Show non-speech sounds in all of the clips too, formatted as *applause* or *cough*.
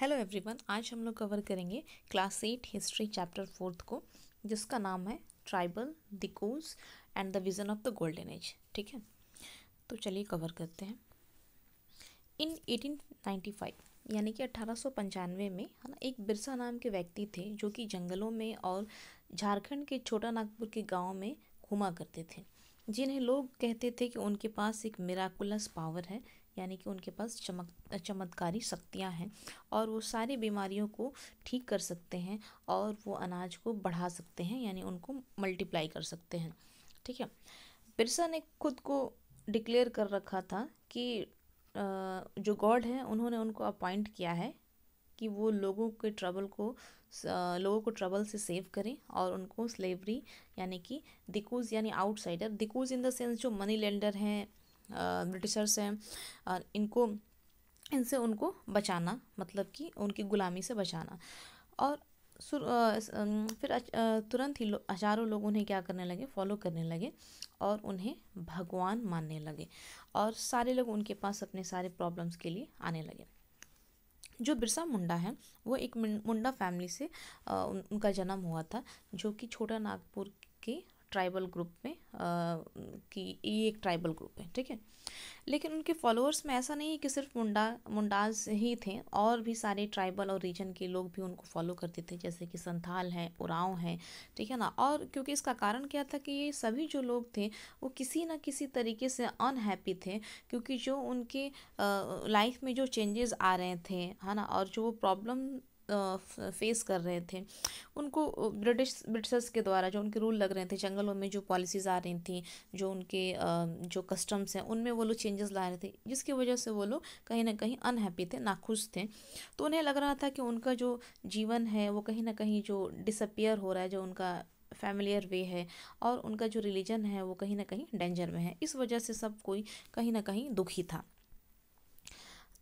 hello everyone आज हम लोग कवर करेंगे class eight history chapter fourth को जिसका नाम है tribal the cause and the vision of the golden age ठीक है तो चलिए कवर करते हैं इन 1895 यानी कि अठारह में है ना एक बिरसा नाम के व्यक्ति थे जो कि जंगलों में और झारखंड के छोटा नागपुर के गाँव में घुमा करते थे जिन्हें लोग कहते थे कि उनके पास एक मेराकुलस पावर है यानी कि उनके पास चमक चमत्कारी शक्तियाँ हैं और वो सारी बीमारियों को ठीक कर सकते हैं और वो अनाज को बढ़ा सकते हैं यानी उनको मल्टीप्लाई कर सकते हैं ठीक है बिरसा ने खुद को डिक्लेयर कर रखा था कि जो गॉड हैं उन्होंने उनको अपॉइंट किया है कि वो लोगों के ट्रबल को लोगों को ट्रबल से सेव करें और उनको स्लेवरी यानी कि दिकूज यानी outsider Dikus in the sense जो मनी लेंडर हैं ब्रिटिशर्स हैं और इनको इनसे उनको बचाना मतलब कि उनकी गुलामी से बचाना और फिर तुरंत ही लो, हजारों लोग उन्हें क्या करने लगे फॉलो करने लगे और उन्हें भगवान मानने लगे और सारे लोग उनके पास अपने सारे प्रॉब्लम्स के लिए आने लगे जो बिरसा मुंडा है वो एक मुंडा फैमिली से उनका जन्म हुआ था जो कि छोटा नागपुर के ट्राइबल ग्रुप में कि ये एक ट्राइबल ग्रुप है ठीक है लेकिन उनके फॉलोअर्स में ऐसा नहीं है कि सिर्फ मुंडा मुंडाज ही थे और भी सारे ट्राइबल और रीजन के लोग भी उनको फॉलो करते थे जैसे कि संथाल हैं उराव हैं ठीक है ना और क्योंकि इसका कारण क्या था कि ये सभी जो लोग थे वो किसी ना किसी तरीके से अनहैप्पी थे क्योंकि जो उनके लाइफ में जो चेंजेस आ रहे थे है ना और जो प्रॉब्लम फेस कर रहे थे उनको ब्रिटिश ब्रिटिशर्स के द्वारा जो उनके रूल लग रहे थे जंगलों में जो पॉलिसीज़ आ रही थी जो उनके जो कस्टम्स हैं उनमें वो लोग चेंजेस ला रहे थे जिसकी वजह से वो लोग कहीं ना कहीं अनहैप्पी थे नाखुश थे तो उन्हें लग रहा था कि उनका जो जीवन है वो कहीं ना कहीं जो डिसअपियर हो रहा है जो उनका फैमिलियर वे है और उनका जो रिलीजन है वो कहीं ना कहीं डेंजर में है इस वजह से सब कोई कहीं ना कहीं दुखी था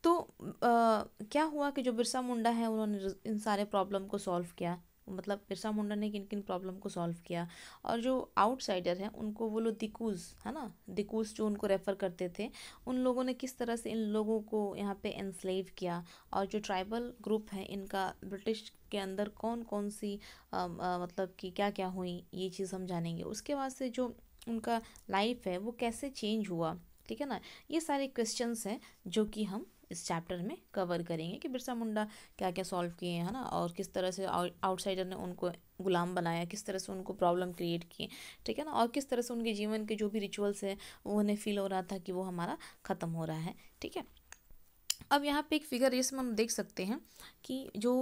तो आ, क्या हुआ कि जो बिरसा मुंडा है उन्होंने इन सारे प्रॉब्लम को सॉल्व किया मतलब बिरसा मुंडा ने किन किन प्रॉब्लम को सॉल्व किया और जो आउटसाइडर हैं उनको वो लोग दिकूज है ना दिकूज जो उनको रेफ़र करते थे उन लोगों ने किस तरह से इन लोगों को यहाँ पे एनस्लेव किया और जो ट्राइबल ग्रुप हैं इनका ब्रिटिश के अंदर कौन कौन सी आ, आ, मतलब कि क्या क्या हुई ये चीज़ हम जानेंगे उसके बाद से जो उनका लाइफ है वो कैसे चेंज हुआ ठीक है ना ये सारे क्वेश्चंस हैं जो कि हम इस चैप्टर में कवर करेंगे कि बिरसा मुंडा क्या क्या सॉल्व किए हैं है ना और किस तरह से आउटसाइडर ने उनको गुलाम बनाया किस तरह से उनको प्रॉब्लम क्रिएट किए ठीक है ना और किस तरह से उनके जीवन के जो भी रिचुअल्स हैं वो उन्हें फील हो रहा था कि वो हमारा ख़त्म हो रहा है ठीक है अब यहाँ पे एक फिगर इसमें हम देख सकते हैं कि जो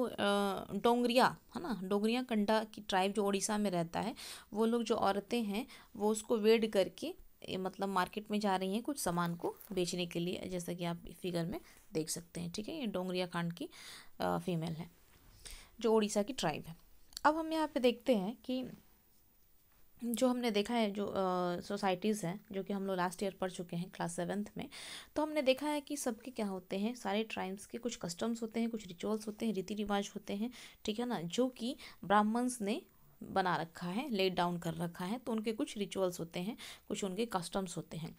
डोंगरिया है ना डोंगरिया कंडा की ट्राइब जो उड़ीसा में रहता है वो लोग जो औरतें हैं वो उसको वेड करके मतलब मार्केट में जा रही हैं कुछ सामान को बेचने के लिए जैसा कि आप फिगर में देख सकते हैं ठीक है ये डोंगरिया कांड की फीमेल है जो उड़ीसा की ट्राइब है अब हम यहाँ पे देखते हैं कि जो हमने देखा है जो सोसाइटीज़ हैं जो कि हम लोग लास्ट ईयर पढ़ चुके हैं क्लास सेवन्थ में तो हमने देखा है कि सबके क्या होते हैं सारे ट्राइब्स के कुछ कस्टम्स होते हैं कुछ रिचुअल्स होते हैं रीति रिवाज होते हैं ठीक है ना जो कि ब्राह्मण्स ने बना रखा है लेट डाउन कर रखा है तो उनके कुछ रिचुअल्स होते हैं कुछ उनके कस्टम्स होते हैं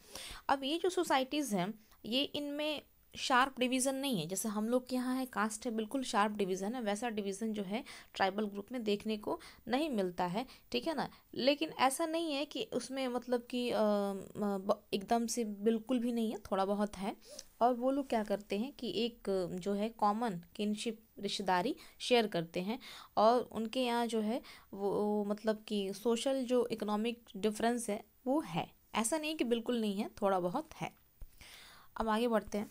अब ये जो सोसाइटीज़ हैं ये इनमें शार्प डिवीज़न नहीं है जैसे हम लोग के यहाँ है कास्ट है बिल्कुल शार्प डिवीज़न है वैसा डिवीज़न जो है ट्राइबल ग्रुप में देखने को नहीं मिलता है ठीक है ना लेकिन ऐसा नहीं है कि उसमें मतलब कि एकदम से बिल्कुल भी नहीं है थोड़ा बहुत है और वो लोग क्या करते हैं कि एक जो है कॉमन किनशिप रिश्तेदारी शेयर करते हैं और उनके यहाँ जो है वो मतलब कि सोशल जो इकोनॉमिक डिफरेंस है वो है ऐसा नहीं कि बिल्कुल नहीं है थोड़ा बहुत है अब आगे बढ़ते हैं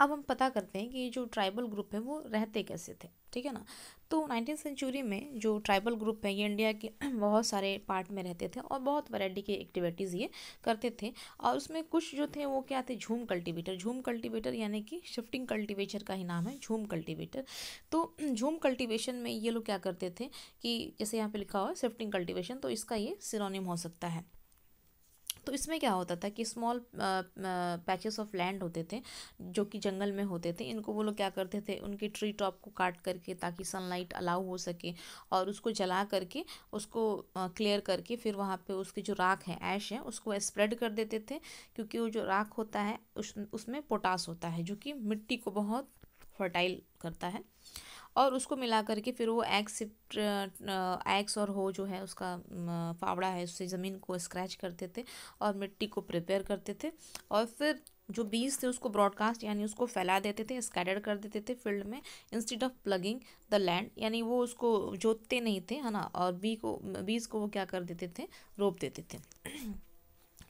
अब हम पता करते हैं कि ये जो ट्राइबल ग्रुप है वो रहते कैसे थे ठीक है ना तो नाइनटीन सेंचुरी में जो ट्राइबल ग्रुप है ये इंडिया के *clears throat* बहुत सारे पार्ट में रहते थे और बहुत वैरायटी के एक्टिविटीज़ ये करते थे और उसमें कुछ जो थे वो क्या थे झूम कल्टीवेटर झूम कल्टीवेटर यानी कि शिफ्टिंग कल्टीवेटर का ही नाम है झूम कल्टीवेटर तो *clears throat* झूम कल्टिवेशन में ये लोग क्या करते थे कि जैसे यहाँ पे लिखा हुआ है शिफ्टिंग कल्टिवेशन तो इसका ये सिरोनिम हो सकता है तो इसमें क्या होता था कि स्मॉल पैचेस ऑफ लैंड होते थे जो कि जंगल में होते थे इनको वो लोग क्या करते थे उनके ट्री टॉप को काट करके ताकि सनलाइट अलाउ हो सके और उसको जला करके उसको क्लियर करके फिर वहाँ पे उसकी जो राख है ऐश है उसको स्प्रेड कर देते थे क्योंकि वो जो राख होता है उस उसमें पोटास होता है जो कि मिट्टी को बहुत फर्टाइल करता है और उसको मिला करके फिर वो एक्स एक्स और हो जो है उसका फावड़ा है उससे ज़मीन को स्क्रैच करते थे और मिट्टी को प्रिपेयर करते थे और फिर जो बीज थे उसको ब्रॉडकास्ट यानी उसको फैला देते थे स्कैडर कर देते थे फील्ड में instead of ploughing the land यानी वो उसको जोतते नहीं थे है ना और बी को बीज को वो क्या कर देते थे रोप देते थे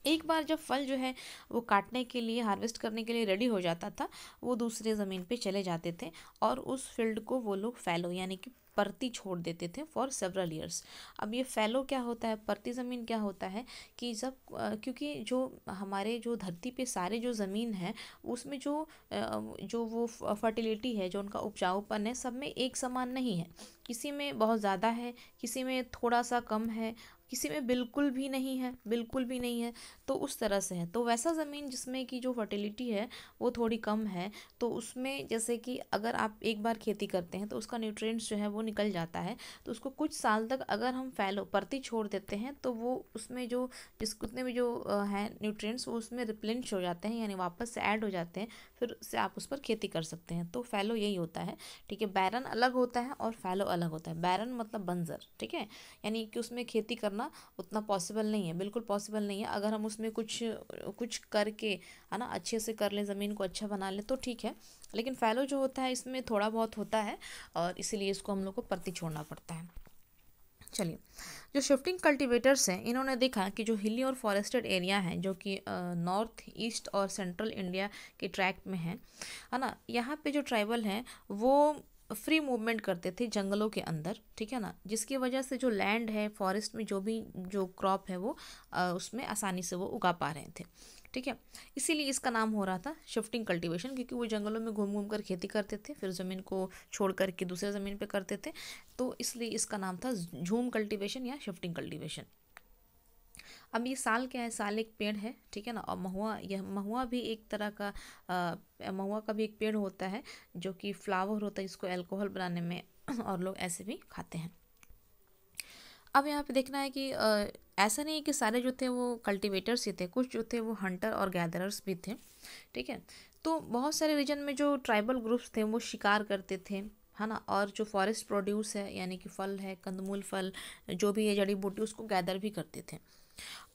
एक बार जब फल जो है वो काटने के लिए हार्वेस्ट करने के लिए रेडी हो जाता था वो दूसरे ज़मीन पे चले जाते थे और उस फील्ड को वो लोग फैलो यानी कि परती छोड़ देते थे फॉर सेवरल ईयर्स अब ये फैलो क्या होता है परती ज़मीन क्या होता है कि जब क्योंकि जो हमारे जो धरती पे सारे जो ज़मीन है उसमें जो जो वो फर्टिलिटी है जो उनका उपजाऊपन है सब में एक समान नहीं है किसी में बहुत ज़्यादा है किसी में थोड़ा सा कम है किसी में बिल्कुल भी नहीं है बिल्कुल भी नहीं है तो उस तरह से है तो वैसा ज़मीन जिसमें कि जो फर्टिलिटी है वो थोड़ी कम है तो उसमें जैसे कि अगर आप एक बार खेती करते हैं तो उसका न्यूट्रिएंट्स जो है वो निकल जाता है तो उसको कुछ साल तक अगर हम फैलो परती छोड़ देते हैं तो वो उसमें जो जिस उतने भी जो है न्यूट्रिएंट्स वो उसमें रिप्लेनिश हो जाते हैं यानी वापस से ऐड हो जाते हैं फिर से आप उस पर खेती कर सकते हैं तो फैलो यही होता है ठीक है बैरन अलग होता है और फैलो अलग होता है बैरन मतलब बंजर ठीक है यानी कि उसमें खेती करना करना उतना पॉसिबल नहीं है बिल्कुल पॉसिबल नहीं है अगर हम उसमें कुछ कुछ करके है ना अच्छे से कर लें ज़मीन को अच्छा बना लें तो ठीक है लेकिन फैलो जो होता है इसमें थोड़ा बहुत होता है और इसीलिए इसको हम लोग को परती छोड़ना पड़ता है चलिए जो शिफ्टिंग कल्टीवेटर्स हैं इन्होंने देखा कि जो हिली और फॉरेस्टेड एरिया हैं जो कि नॉर्थ ईस्ट और सेंट्रल इंडिया के ट्रैक में हैं है ना यहाँ पे जो ट्राइबल हैं वो फ्री मूवमेंट करते थे जंगलों के अंदर ठीक है ना जिसकी वजह से जो लैंड है फॉरेस्ट में जो भी जो क्रॉप है वो आ, उसमें आसानी से वो उगा पा रहे थे ठीक है इसीलिए इसका नाम हो रहा था शिफ्टिंग कल्टीवेशन क्योंकि वो जंगलों में घूम घूम कर खेती करते थे फिर ज़मीन को छोड़ करके दूसरे ज़मीन पर करते थे तो इसलिए इसका नाम था झूम कल्टिवेशन या शिफ्टिंग कल्टिवेशन अब ये साल क्या है साल एक पेड़ है ठीक है ना और महुआ यह महुआ भी एक तरह का आ, महुआ का भी एक पेड़ होता है जो कि फ्लावर होता है इसको अल्कोहल बनाने में *clears throat* और लोग ऐसे भी खाते हैं अब यहाँ पे देखना है कि आ, ऐसा नहीं है कि सारे जो थे वो कल्टीवेटर्स ही थे कुछ जो थे वो हंटर और गैदरर्स भी थे ठीक है तो बहुत सारे रीजन में जो ट्राइबल ग्रुप्स थे वो शिकार करते थे है ना और जो फॉरेस्ट प्रोड्यूस है यानी कि फल है कंदमूल फल जो भी है जड़ी बूटी उसको गैदर भी करते थे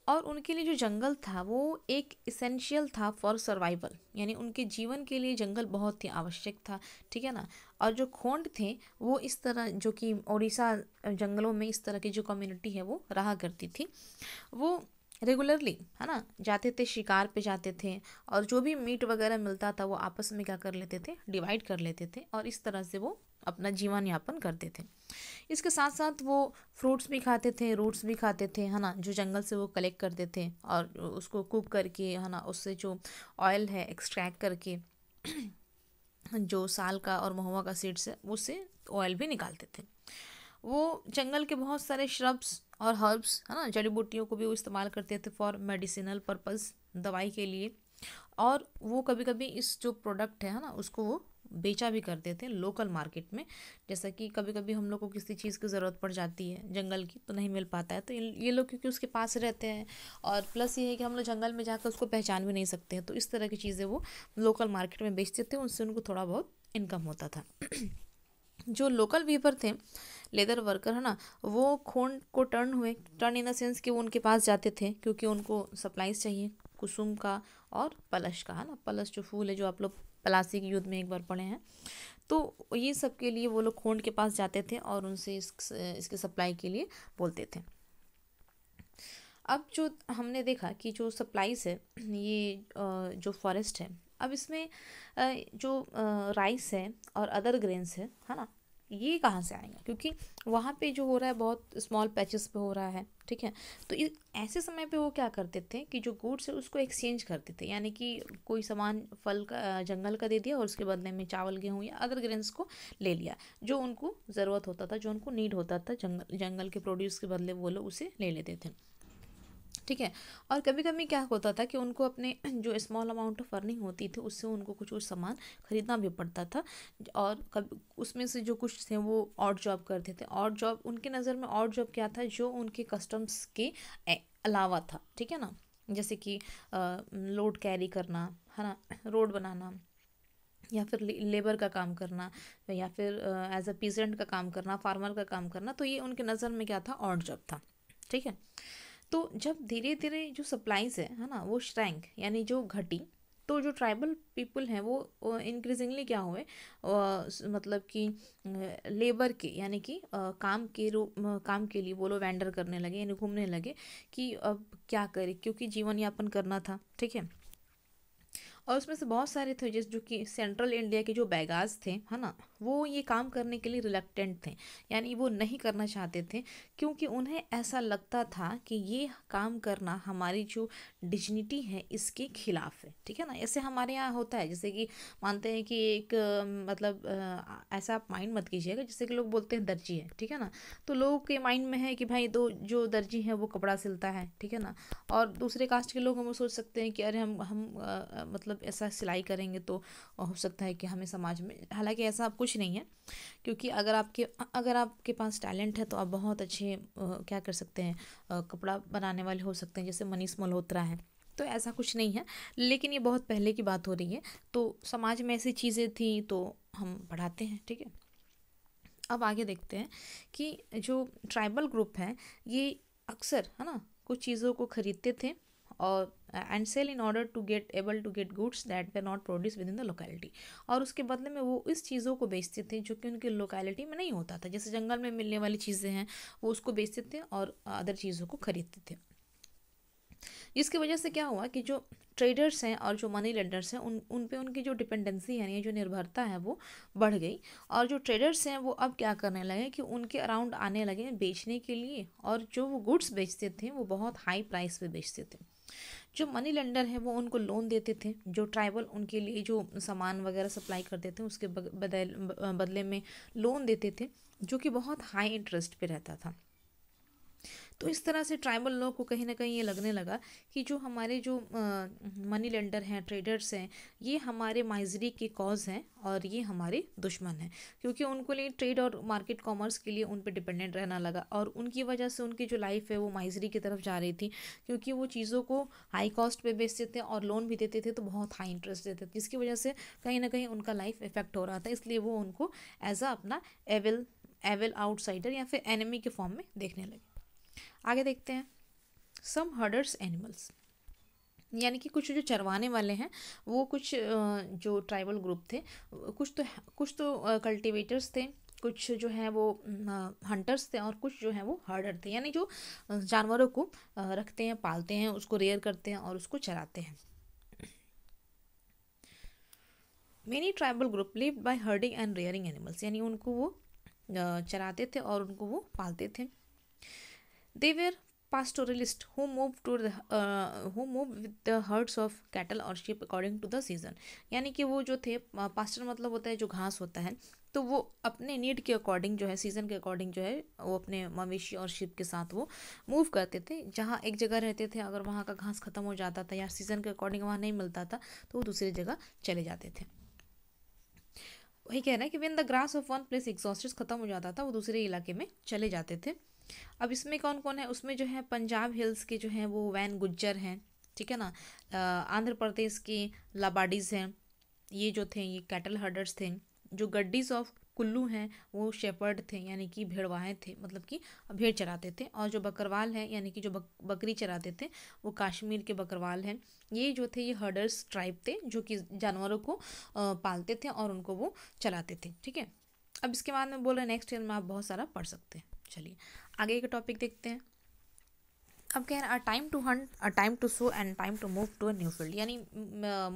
और उनके लिए जो जंगल था वो एक इसेंशियल था फॉर सर्वाइवल यानी उनके जीवन के लिए जंगल बहुत ही आवश्यक था ठीक है ना और जो खोंड थे वो इस तरह जो कि ओडिशा जंगलों में इस तरह की जो कम्युनिटी है वो रहा करती थी वो रेगुलरली है ना जाते थे शिकार पे जाते थे और जो भी मीट वगैरह मिलता था वो आपस में क्या कर लेते थे डिवाइड कर लेते थे और इस तरह से वो अपना जीवन यापन करते थे इसके साथ साथ वो फ्रूट्स भी खाते थे रूट्स भी खाते थे है ना जो जंगल से वो कलेक्ट करते थे और उसको कुक करके है ना उससे जो ऑयल है एक्सट्रैक्ट करके *clears throat* जो साल का और महुआ का सीड्स है उससे ऑयल भी निकालते थे वो जंगल के बहुत सारे श्रब्स और हर्ब्स है ना जड़ी बूटियों को भी वो इस्तेमाल करते थे फॉर मेडिसिनल पर्पज़ दवाई के लिए और वो कभी कभी इस जो प्रोडक्ट है ना उसको वो बेचा भी करते थे लोकल मार्केट में जैसा कि कभी कभी हम लोग को किसी चीज़ की ज़रूरत पड़ जाती है जंगल की तो नहीं मिल पाता है तो ये लोग क्योंकि उसके पास रहते हैं और प्लस ये है कि हम लोग जंगल में जाकर उसको पहचान भी नहीं सकते हैं तो इस तरह की चीज़ें वो लोकल मार्केट में बेचते थे उनसे उनको थोड़ा बहुत इनकम होता था *clears throat* जो लोकल वीवर थे लेदर वर्कर है ना वो खून को टर्न हुए टर्न इन द सेंस कि वो उनके पास जाते थे क्योंकि उनको सप्लाईज चाहिए कुसुम का और पलश का है ना पलश जो फूल है जो आप लोग के युद्ध में एक बार पड़े हैं तो ये सब के लिए वो लोग खोंड के पास जाते थे और उनसे इस, इसके सप्लाई के लिए बोलते थे अब जो हमने देखा कि जो सप्लाईज है ये जो फॉरेस्ट है अब इसमें जो राइस है और अदर ग्रेन्स है है ना ये कहाँ से आएगा क्योंकि वहाँ पे जो हो रहा है बहुत स्मॉल पैचेस पे हो रहा है ठीक है तो इस ऐसे समय पे वो क्या करते थे कि जो गुड्स है उसको एक्सचेंज करते थे यानी कि कोई सामान फल का जंगल का दे दिया और उसके बदले में चावल गेहूँ या अदर ग्रेन्स को ले लिया जो उनको ज़रूरत होता था जो उनको नीड होता था जंगल जंगल के प्रोड्यूस के बदले वो लोग उसे ले लेते थे ठीक है और कभी कभी क्या होता था कि उनको अपने *clears throat* जो स्मॉल अमाउंट ऑफ अर्निंग होती थी उससे उनको कुछ कुछ सामान खरीदना भी पड़ता था और कभी उसमें से जो कुछ थे वो आउट जॉब करते थे आउट जॉब उनके नज़र में आउट जॉब क्या था जो उनके कस्टम्स के अलावा था ठीक है ना जैसे कि लोड कैरी करना है ना रोड बनाना या फिर लेबर का काम करना या फिर एज अ पीजेंट का काम करना फार्मर का काम करना तो ये उनके नज़र में क्या था आउट जॉब था ठीक है तो जब धीरे धीरे जो सप्लाइज है है ना वो श्रैंक यानी जो घटी तो जो ट्राइबल पीपल हैं वो इंक्रीजिंगली क्या हुए मतलब कि लेबर के यानी कि काम के रूप काम के लिए वो लोग वेंडर करने लगे यानी घूमने लगे कि अब क्या करें क्योंकि जीवन यापन करना था ठीक है और उसमें से बहुत सारे थे जिस जो कि सेंट्रल इंडिया के जो बैगाज थे है ना वो ये काम करने के लिए रिलेक्टेंट थे यानी वो नहीं करना चाहते थे क्योंकि उन्हें ऐसा लगता था कि ये काम करना हमारी जो डिजनिटी है इसके खिलाफ है ठीक है ना ऐसे हमारे यहाँ होता है जैसे कि मानते हैं कि एक मतलब ऐसा आप माइंड मत कीजिएगा जैसे कि लोग बोलते हैं दर्जी है ठीक है ना तो लोगों के माइंड में है कि भाई दो जो दर्जी है वो कपड़ा सिलता है ठीक है ना और दूसरे कास्ट के लोग हम सोच सकते हैं कि अरे हम हम मतलब ऐसा सिलाई करेंगे तो हो सकता है कि हमें समाज में हालांकि ऐसा कुछ कुछ नहीं है क्योंकि अगर आपके अगर आपके पास टैलेंट है तो आप बहुत अच्छे क्या कर सकते हैं कपड़ा बनाने वाले हो सकते हैं जैसे मनीष मल्होत्रा है तो ऐसा कुछ नहीं है लेकिन ये बहुत पहले की बात हो रही है तो समाज में ऐसी चीज़ें थी तो हम पढ़ाते हैं ठीक है अब आगे देखते हैं कि जो ट्राइबल ग्रुप है ये अक्सर है ना कुछ चीज़ों को ख़रीदते थे और and sell in order to get able to get goods that they not produce within the locality और उसके बदले में वो इस चीज़ों को बेचते थे जो कि उनकी लोकेलिटी में नहीं होता था जैसे जंगल में मिलने वाली चीज़ें हैं वो उसको बेचते थे और अदर uh, चीज़ों को खरीदते थे जिसकी वजह से क्या हुआ कि जो ट्रेडर्स हैं और जो मनी लेंडर्स हैं उन उन पे उनकी जो डिपेंडेंसी यानी जो निर्भरता है वो बढ़ गई और जो ट्रेडर्स हैं वो अब क्या करने लगे कि उनके अराउंड आने लगे बेचने के लिए और जो वो गुड्स बेचते थे वो बहुत हाई प्राइस पे बेचते थे जो मनी लेंडर हैं वो उनको लोन देते थे जो ट्राइबल उनके लिए जो सामान वगैरह सप्लाई करते थे उसके बदल बदले में लोन देते थे जो कि बहुत हाई इंटरेस्ट पे रहता था तो इस तरह से ट्राइबल लोग को कहीं ना कहीं ये लगने लगा कि जो हमारे जो मनी लेंडर हैं ट्रेडर्स हैं ये हमारे माइजरी के कॉज हैं और ये हमारे दुश्मन हैं क्योंकि उनको लिए ट्रेड और मार्केट कॉमर्स के लिए उन पर डिपेंडेंट रहना लगा और उनकी वजह से उनकी जो लाइफ है वो माइजरी की तरफ जा रही थी क्योंकि वो चीज़ों को हाई कॉस्ट पर बेचते थे और लोन भी देते थे तो बहुत हाई इंटरेस्ट देते थे जिसकी वजह से कहीं ना कहीं उनका लाइफ इफेक्ट हो रहा था इसलिए वो उनको एज अ अपना एवल एवल आउटसाइडर या फिर एनिमी के फॉर्म में देखने लगे आगे देखते हैं सम हर्डर्स एनिमल्स यानी कि कुछ जो चरवाने वाले हैं वो कुछ जो ट्राइबल ग्रुप थे कुछ तो कुछ तो कल्टिवेटर्स थे कुछ जो है वो हंटर्स थे और कुछ जो है वो हर्डर थे यानी जो जानवरों को रखते हैं पालते हैं उसको रेयर करते हैं और उसको चराते हैं many tribal group live by herding and rearing animals यानी उनको वो चराते थे और उनको वो पालते थे They were pastoralists who moved to the uh, who moved with the herds of cattle or sheep according to the season यानी कि वो जो थे पास्टर मतलब होता है जो घास होता है तो वो अपने नीड के अकॉर्डिंग जो है सीज़न के अकॉर्डिंग जो है वो अपने मवेशी और शिप के साथ वो मूव करते थे जहाँ एक जगह रहते थे अगर वहाँ का घास ख़त्म हो जाता था या सीज़न के अकॉर्डिंग वहाँ नहीं मिलता था तो वो दूसरी जगह चले जाते थे वही कह रहे हैं कि when the grass of one place exhausted ख़त्म हो जाता था वो दूसरे इलाके में चले जाते थे अब इसमें कौन कौन है उसमें जो है पंजाब हिल्स के जो हैं वो वैन गुज्जर हैं ठीक है ना आंध्र प्रदेश के लाबाडीज हैं ये जो थे ये कैटल हर्डर्स थे जो गड्डीज ऑफ कुल्लू हैं वो शेपर्ड थे यानी कि भेड़वाएँ थे मतलब कि भेड़ चराते थे और जो बकरवाल हैं यानी कि जो बक, बकरी चराते थे वो कश्मीर के बकरवाल हैं ये जो थे ये हर्डर्स ट्राइब थे जो कि जानवरों को पालते थे और उनको वो चलाते थे ठीक है अब इसके बाद में बोल रहे नेक्स्ट ईयर में आप बहुत सारा पढ़ सकते हैं चलिए आगे का टॉपिक देखते हैं अब कह रहे हैं time to hunt a time to sow and time to move to a new field यानी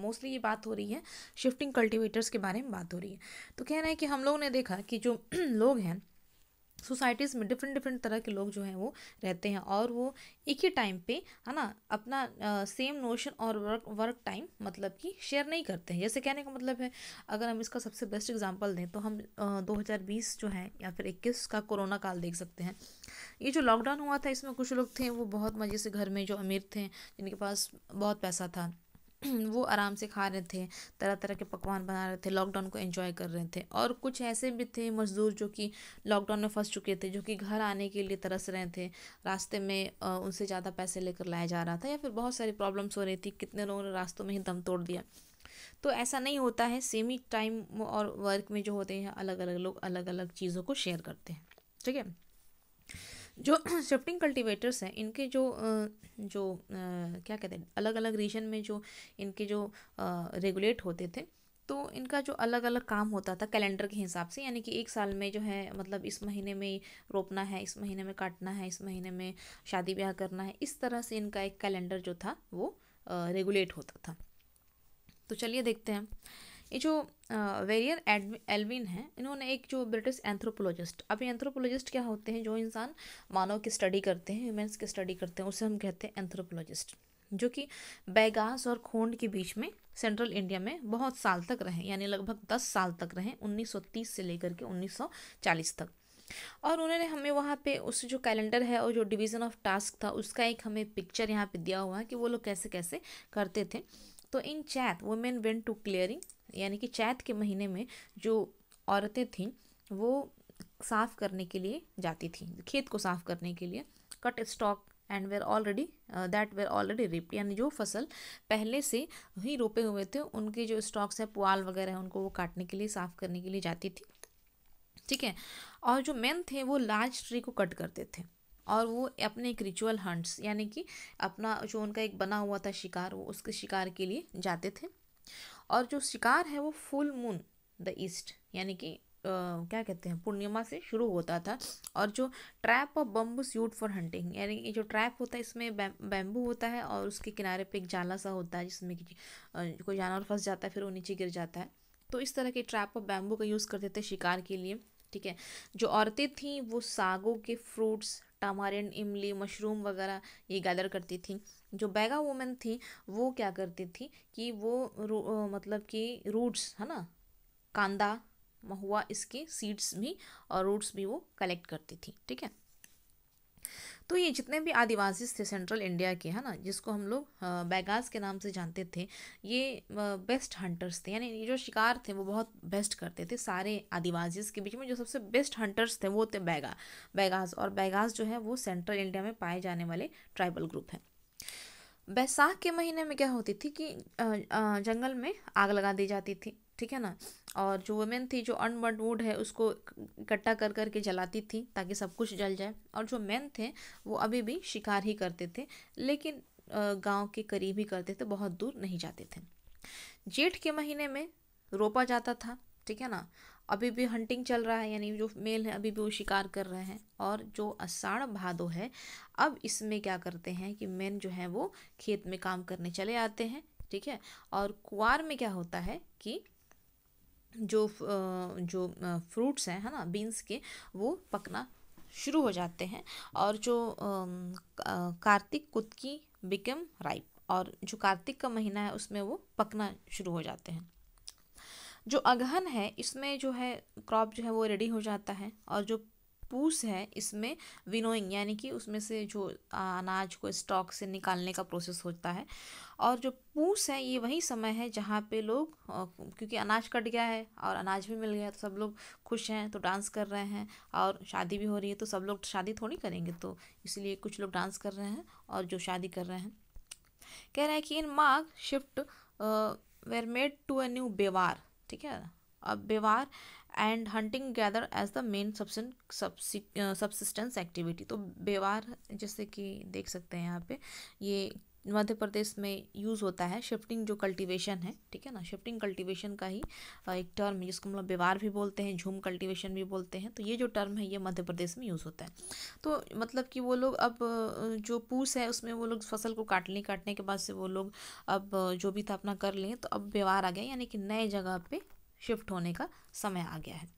मोस्टली ये बात हो रही है शिफ्टिंग कल्टीवेटर्स के बारे में बात हो रही है तो कह रहे हैं कि हम लोगों ने देखा कि जो *clears throat* लोग हैं सोसाइटीज़ में डिफरेंट डिफरेंट तरह के लोग जो हैं वो रहते हैं और वो एक ही टाइम पे है ना अपना आ, सेम नोशन और वर्क वर्क टाइम मतलब कि शेयर नहीं करते हैं जैसे कहने का मतलब है अगर हम इसका सबसे बेस्ट एग्जांपल दें तो हम आ, 2020 जो है या फिर 21 का कोरोना काल देख सकते हैं ये जो लॉकडाउन हुआ था इसमें कुछ लोग थे वो बहुत मज़े से घर में जो अमीर थे जिनके पास बहुत पैसा था *clears throat* वो आराम से खा रहे थे तरह तरह के पकवान बना रहे थे लॉकडाउन को एंजॉय कर रहे थे और कुछ ऐसे भी थे मज़दूर जो कि लॉकडाउन में फंस चुके थे जो कि घर आने के लिए तरस रहे थे रास्ते में उनसे ज़्यादा पैसे लेकर लाया जा रहा था या फिर बहुत सारी प्रॉब्लम्स हो रही थी कितने लोगों ने रास्तों में ही दम तोड़ दिया तो ऐसा नहीं होता है सेम ही टाइम और वर्क में जो होते हैं अलग अलग लोग अलग अलग चीज़ों को शेयर करते हैं ठीक है जो शिफ्टिंग *clears throat* कल्टीवेटर्स हैं इनके जो जो क्या कहते हैं अलग अलग रीजन में जो इनके जो रेगुलेट होते थे तो इनका जो अलग अलग काम होता था कैलेंडर के हिसाब से यानी कि एक साल में जो है मतलब इस महीने में रोपना है इस महीने में काटना है इस महीने में शादी ब्याह करना है इस तरह से इनका एक कैलेंडर जो था वो रेगुलेट होता था तो चलिए देखते हैं ये जो वेरियर एलविन हैं इन्होंने एक जो ब्रिटिश एंथ्रोपोलॉजिस्ट अब एंथ्रोपोलॉजिस्ट क्या होते हैं जो इंसान मानव की स्टडी करते हैं ह्यूमेंस की स्टडी करते हैं उसे हम कहते हैं एंथ्रोपोलॉजिस्ट जो कि बैगास और खोंड के बीच में सेंट्रल इंडिया में बहुत साल तक रहे यानी लगभग दस साल तक रहे 1930 से लेकर के 1940 तक और उन्होंने हमें वहाँ पे उस जो कैलेंडर है और जो डिवीज़न ऑफ टास्क था उसका एक हमें पिक्चर यहाँ पे दिया हुआ है कि वो लोग कैसे कैसे करते थे तो इन चैट वुमेन वेंट टू क्लियरिंग यानी कि चैत के महीने में जो औरतें थीं वो साफ़ करने के लिए जाती थी खेत को साफ़ करने के लिए cut stock and where already that were already ripped यानी जो फसल पहले से ही रोपे हुए थे उनके जो स्टॉक्स हैं पुआल वगैरह हैं उनको वो काटने के लिए साफ़ करने के लिए जाती थी ठीक है और जो मेन थे वो लार्ज ट्री को कट करते थे और वो अपने एक रिचुअल हंट्स यानी कि अपना जो उनका एक बना हुआ था शिकार वो उसके शिकार के लिए जाते थे और जो शिकार है वो फुल मून द ईस्ट यानी कि Uh, क्या कहते हैं पूर्णिमा से शुरू होता था और जो ट्रैप और बम्बू सूट फॉर हंटिंग यानी कि जो ट्रैप होता है इसमें बैम्बू होता है और उसके किनारे पे एक जाला सा होता है जिसमें कि कोई जानवर फंस जाता है फिर वो नीचे गिर जाता है तो इस तरह के ट्रैप और बैम्बू का यूज़ करते थे शिकार के लिए ठीक है जो औरतें थीं वो सागों के फ्रूट्स टमारिन इमली मशरूम वगैरह ये गैदर करती थी जो बैगा वूमेन थी वो क्या करती थी कि वो मतलब कि रूट्स है ना कांदा महुआ इसके सीड्स भी और रूट्स भी वो कलेक्ट करती थी ठीक है तो ये जितने भी आदिवासी थे सेंट्रल इंडिया के है ना जिसको हम लोग बैगास के नाम से जानते थे ये बेस्ट हंटर्स थे यानी ये जो शिकार थे वो बहुत बेस्ट करते थे सारे आदिवासी के बीच में जो सबसे बेस्ट हंटर्स थे वो थे बैगा बैगास और बैगास जो है वो सेंट्रल इंडिया में पाए जाने वाले ट्राइबल ग्रुप हैं बैसाख के महीने में क्या होती थी कि जंगल में आग लगा दी जाती थी ठीक है ना और जो वुमेन थी जो अनबर्न वुड है उसको इकट्ठा कर करके जलाती थी ताकि सब कुछ जल जाए और जो मैन थे वो अभी भी शिकार ही करते थे लेकिन गांव के करीब ही करते थे बहुत दूर नहीं जाते थे जेठ के महीने में रोपा जाता था ठीक है ना अभी भी हंटिंग चल रहा है यानी जो मेल है अभी भी वो शिकार कर रहे हैं और जो अषाढ़ भादो है अब इसमें क्या करते हैं कि मेन जो है वो खेत में काम करने चले आते हैं ठीक है और कुआर में क्या होता है कि जो जो फ्रूट्स हैं है ना बीन्स के वो पकना शुरू हो जाते हैं और जो कार्तिक कुतकी बिकम राइप और जो कार्तिक का महीना है उसमें वो पकना शुरू हो जाते हैं जो अगहन है इसमें जो है क्रॉप जो है वो रेडी हो जाता है और जो पूस है इसमें विनोइंग यानी कि उसमें से जो अनाज को स्टॉक से निकालने का प्रोसेस होता है और जो पूस है ये वही समय है जहाँ पे लोग क्योंकि अनाज कट गया है और अनाज भी मिल गया है तो सब लोग खुश हैं तो डांस कर रहे हैं और शादी भी हो रही है तो सब लोग शादी थोड़ी करेंगे तो इसलिए कुछ लोग डांस कर रहे हैं और जो शादी कर रहे हैं कह रहे हैं कि in Magh shift were made to a new bewar ठीक है अब bewar and hunting gather as the main subsistence activity तो बेवार जैसे कि देख सकते हैं यहाँ पे ये मध्य प्रदेश में यूज़ होता है शिफ्टिंग जो कल्टीवेशन है ठीक है ना शिफ्टिंग कल्टीवेशन का ही एक टर्म है जिसको हम लोग बेवार भी बोलते हैं झूम कल्टीवेशन भी बोलते हैं तो ये जो टर्म है ये मध्य प्रदेश में यूज़ होता है तो मतलब कि वो लोग अब जो पूस है उसमें वो लोग फसल को काट लें काटने के बाद से वो लोग अब जो भी था अपना कर लें तो अब बेवार आ गया यानी कि नए जगह पर शिफ्ट होने का समय आ गया है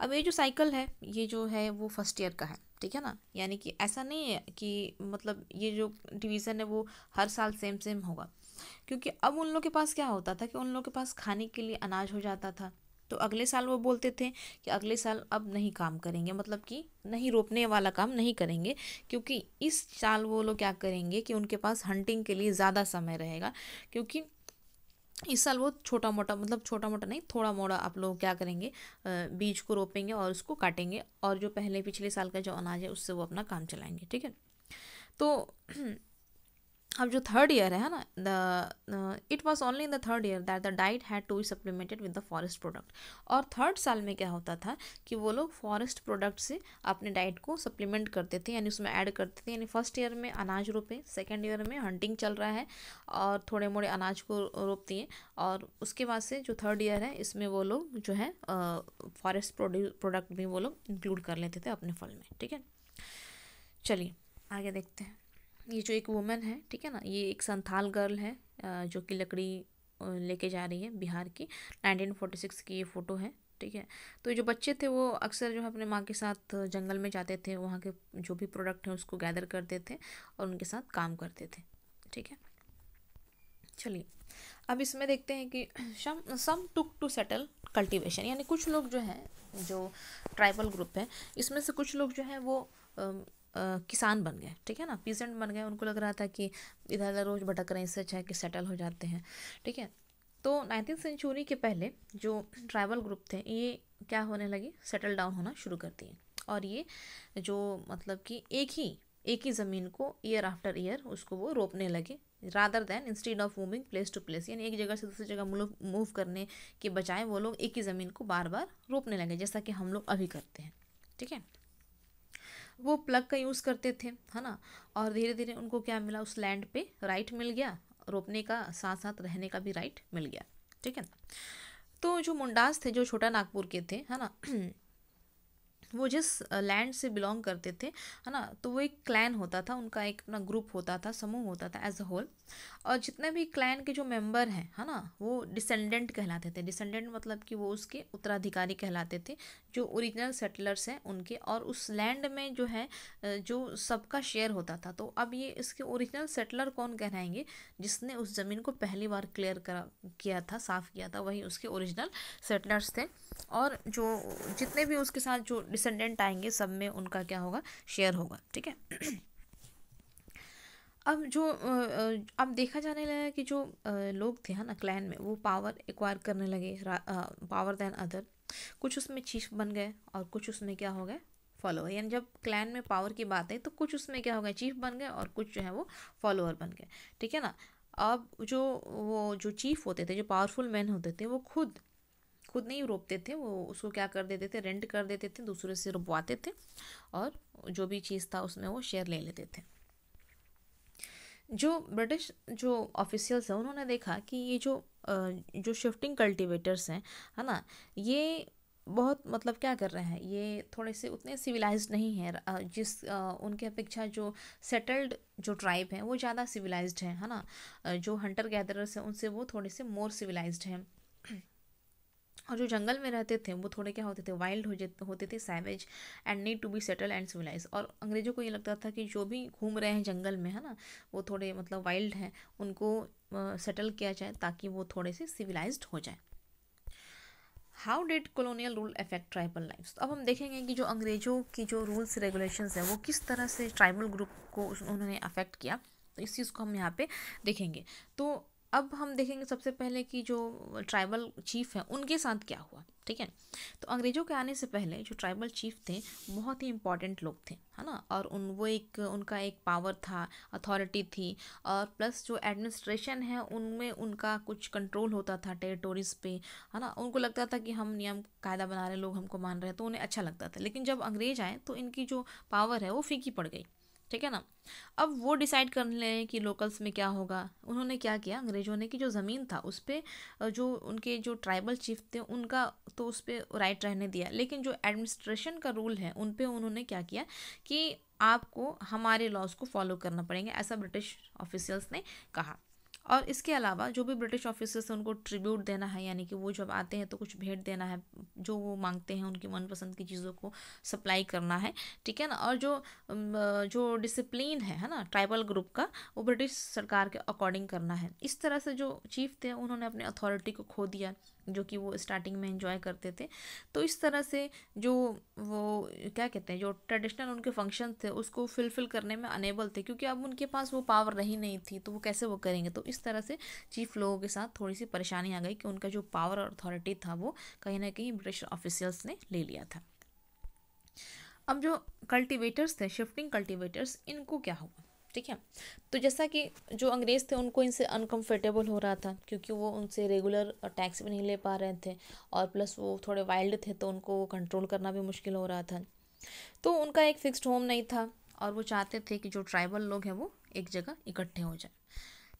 अब ये जो साइकिल है ये जो है वो फर्स्ट ईयर का है ठीक है ना यानी कि ऐसा नहीं है कि मतलब ये जो डिवीज़न है वो हर साल सेम सेम होगा क्योंकि अब उन लोग के पास क्या होता था कि उन लोग के पास खाने के लिए अनाज हो जाता था तो अगले साल वो बोलते थे कि अगले साल अब नहीं काम करेंगे मतलब कि नहीं रोपने वाला काम नहीं करेंगे क्योंकि इस साल वो लोग क्या करेंगे कि उनके पास हंटिंग के लिए ज़्यादा समय रहेगा क्योंकि इस साल वो छोटा मोटा मतलब छोटा मोटा नहीं थोड़ा मोड़ा आप लोग क्या करेंगे बीज को रोपेंगे और उसको काटेंगे और जो पहले पिछले साल का जो अनाज है उससे वो अपना काम चलाएंगे ठीक है तो *clears throat* अब जो थर्ड ईयर है ना the it was only in the third year that the diet had to supplemented with the forest product और थर्ड साल में क्या होता था कि वो लोग फॉरेस्ट प्रोडक्ट से अपने डाइट को सप्लीमेंट करते थे यानी उसमें ऐड करते थे यानी फर्स्ट ईयर में अनाज रोपे सेकेंड ईयर में हंटिंग चल रहा है और थोड़े मोड़े अनाज को रोपती हैं और उसके बाद से जो थर्ड ईयर है इसमें वो लोग जो है फॉरेस्ट प्रोडक्ट भी वो लोग इंक्लूड कर लेते थे अपने फल में ठीक है चलिए आगे देखते हैं ये जो एक वुमेन है ठीक है ना ये एक संथाल गर्ल है जो कि लकड़ी लेके जा रही है बिहार की 1946 की ये फ़ोटो है ठीक है तो जो बच्चे थे वो अक्सर जो है अपने माँ के साथ जंगल में जाते थे वहाँ के जो भी प्रोडक्ट हैं उसको गैदर करते थे और उनके साथ काम करते थे ठीक है चलिए अब इसमें देखते हैं कि some some took to settle cultivation यानी कुछ लोग जो हैं जो ट्राइबल ग्रुप है इसमें से कुछ लोग जो हैं वो किसान बन गए ठीक है ना पीजेंट बन गए उनको लग रहा था कि इधर उधर रोज़ भटक रहे हैं इससे अच्छा है कि सेटल हो जाते हैं ठीक है तो नाइनटीन सेंचुरी के पहले जो ट्राइबल ग्रुप थे ये क्या होने लगे सेटल डाउन होना शुरू कर दिए और ये जो मतलब कि एक ही एक ही ज़मीन को ईयर आफ्टर ईयर उसको वो रोपने लगे rather than instead of moving place to place यानी एक जगह से दूसरी जगह मूव करने के बजाय वो लोग एक ही ज़मीन को बार बार रोपने लगे जैसा कि हम लोग अभी करते हैं ठीक है वो प्लग का यूज़ करते थे है ना और धीरे धीरे उनको क्या मिला उस लैंड पे राइट मिल गया रोपने का साथ साथ रहने का भी राइट मिल गया ठीक है तो जो मुंडास थे जो छोटा नागपुर के थे है ना *clears throat* वो जिस लैंड से बिलोंग करते थे है ना तो वो एक क्लैन होता था उनका एक अपना ग्रुप होता था समूह होता था एज अ होल और जितने भी क्लैन के जो मेंबर हैं है ना वो डिसेंडेंट कहलाते थे डिसेंडेंट मतलब कि वो उसके उत्तराधिकारी कहलाते थे जो ओरिजिनल सेटलर्स हैं उनके और उस लैंड में जो है जो सबका शेयर होता था तो अब ये इसके ओरिजिनल सेटलर कौन कहलाएंगे जिसने उस ज़मीन को पहली बार क्लियर करा किया था साफ़ किया था वही उसके ओरिजिनल सेटलर्स थे और जो जितने भी उसके साथ जो डिसेंडेंट आएंगे सब में उनका क्या होगा शेयर होगा ठीक है अब जो अब देखा जाने लगा कि जो लोग थे है ना क्लैन में वो पावर एक्वायर करने लगे पावर देन अदर कुछ उसमें चीफ बन गए और कुछ उसमें क्या हो गए फॉलोअर यानी जब क्लैन में पावर की बात है तो कुछ उसमें क्या हो गए चीफ बन गए और कुछ जो है वो फॉलोअर बन गए ठीक है ना अब जो वो जो चीफ होते थे जो पावरफुल मैन होते थे वो खुद खुद नहीं रोपते थे वो उसको क्या कर देते थे रेंट कर देते थे दूसरे से रोपवाते थे और जो भी चीज़ था उसमें वो शेयर ले लेते थे जो ब्रिटिश जो ऑफिशियल्स हैं उन्होंने देखा कि ये जो जो शिफ्टिंग कल्टीवेटर्स हैं है ना ये बहुत मतलब क्या कर रहे हैं ये थोड़े से उतने सिविलाइज्ड नहीं हैं जिस उनके अपेक्षा जो सेटल्ड जो ट्राइब हैं वो ज़्यादा सिविलाइज्ड हैं है ना जो हंटर गैदरर्स हैं उनसे वो थोड़े से मोर सिविलाइज्ड हैं और जो जंगल में रहते थे वो थोड़े क्या होते थे वाइल्ड हो जाते होते थे savage and need to be settle and civilise और अंग्रेज़ों को ये लगता था कि जो भी घूम रहे हैं जंगल में है ना वो थोड़े मतलब वाइल्ड हैं उनको सेटल किया जाए ताकि वो थोड़े से सिविलाइज हो जाए how did colonial rule affect tribal life अब हम देखेंगे कि जो अंग्रेज़ों की जो रूल्स रेगुलेशन है वो किस तरह से ट्राइबल ग्रुप को उन्होंने अफेक्ट किया तो इस चीज़ को हम यहाँ पे देखेंगे तो अब हम देखेंगे सबसे पहले कि जो ट्राइबल चीफ हैं उनके साथ क्या हुआ ठीक है तो अंग्रेज़ों के आने से पहले जो ट्राइबल चीफ थे बहुत ही इम्पॉर्टेंट लोग थे है ना और उन वो एक उनका एक पावर था अथॉरिटी थी और प्लस जो एडमिनिस्ट्रेशन है उनमें उनका कुछ कंट्रोल होता था टेरिटोरीज पे है ना उनको लगता था कि हम नियम कायदा बना रहे लोग हमको मान रहे हैं तो उन्हें अच्छा लगता था लेकिन जब अंग्रेज आए तो इनकी जो पावर है वो फीकी पड़ गई ठीक है ना अब वो डिसाइड कर लें कि लोकल्स में क्या होगा उन्होंने क्या किया अंग्रेज़ों ने कि जो ज़मीन था उस पर जो उनके जो ट्राइबल चीफ थे उनका तो उस पर राइट रहने दिया लेकिन जो एडमिनिस्ट्रेशन का रूल है उन पर उन्होंने क्या किया कि आपको हमारे लॉज को फॉलो करना पड़ेंगे ऐसा ब्रिटिश ऑफिशियल्स ने कहा और इसके अलावा जो भी ब्रिटिश ऑफिसर्स हैं उनको ट्रिब्यूट देना है यानी कि वो जब आते हैं तो कुछ भेंट देना है जो वो मांगते हैं उनकी मनपसंद की चीज़ों को सप्लाई करना है ठीक है ना और जो जो डिसिप्लिन है है ना ट्राइबल ग्रुप का वो ब्रिटिश सरकार के अकॉर्डिंग करना है इस तरह से जो चीफ थे उन्होंने अपनी अथॉरिटी को खो दिया जो कि वो स्टार्टिंग में इन्जॉय करते थे तो इस तरह से जो वो क्या कहते हैं जो ट्रेडिशनल उनके फंक्शन थे उसको फुलफिल करने में अनेबल थे क्योंकि अब उनके पास वो पावर रही नहीं थी तो वो कैसे वो करेंगे तो इस तरह से चीफ लोगों के साथ थोड़ी सी परेशानी आ गई कि उनका जो पावर और अथॉरिटी था वो कहीं ना कहीं ब्रिटिश ऑफिसर्स ने ले लिया था अब जो कल्टीवेटर्स थे शिफ्टिंग कल्टीवेटर्स इनको क्या हुआ ठीक है तो जैसा कि जो अंग्रेज़ थे उनको इनसे अनकम्फर्टेबल हो रहा था क्योंकि वो उनसे रेगुलर टैक्स भी नहीं ले पा रहे थे और प्लस वो थोड़े वाइल्ड थे तो उनको कंट्रोल करना भी मुश्किल हो रहा था तो उनका एक फिक्स्ड होम नहीं था और वो चाहते थे कि जो ट्राइबल लोग हैं वो एक जगह इकट्ठे हो जाए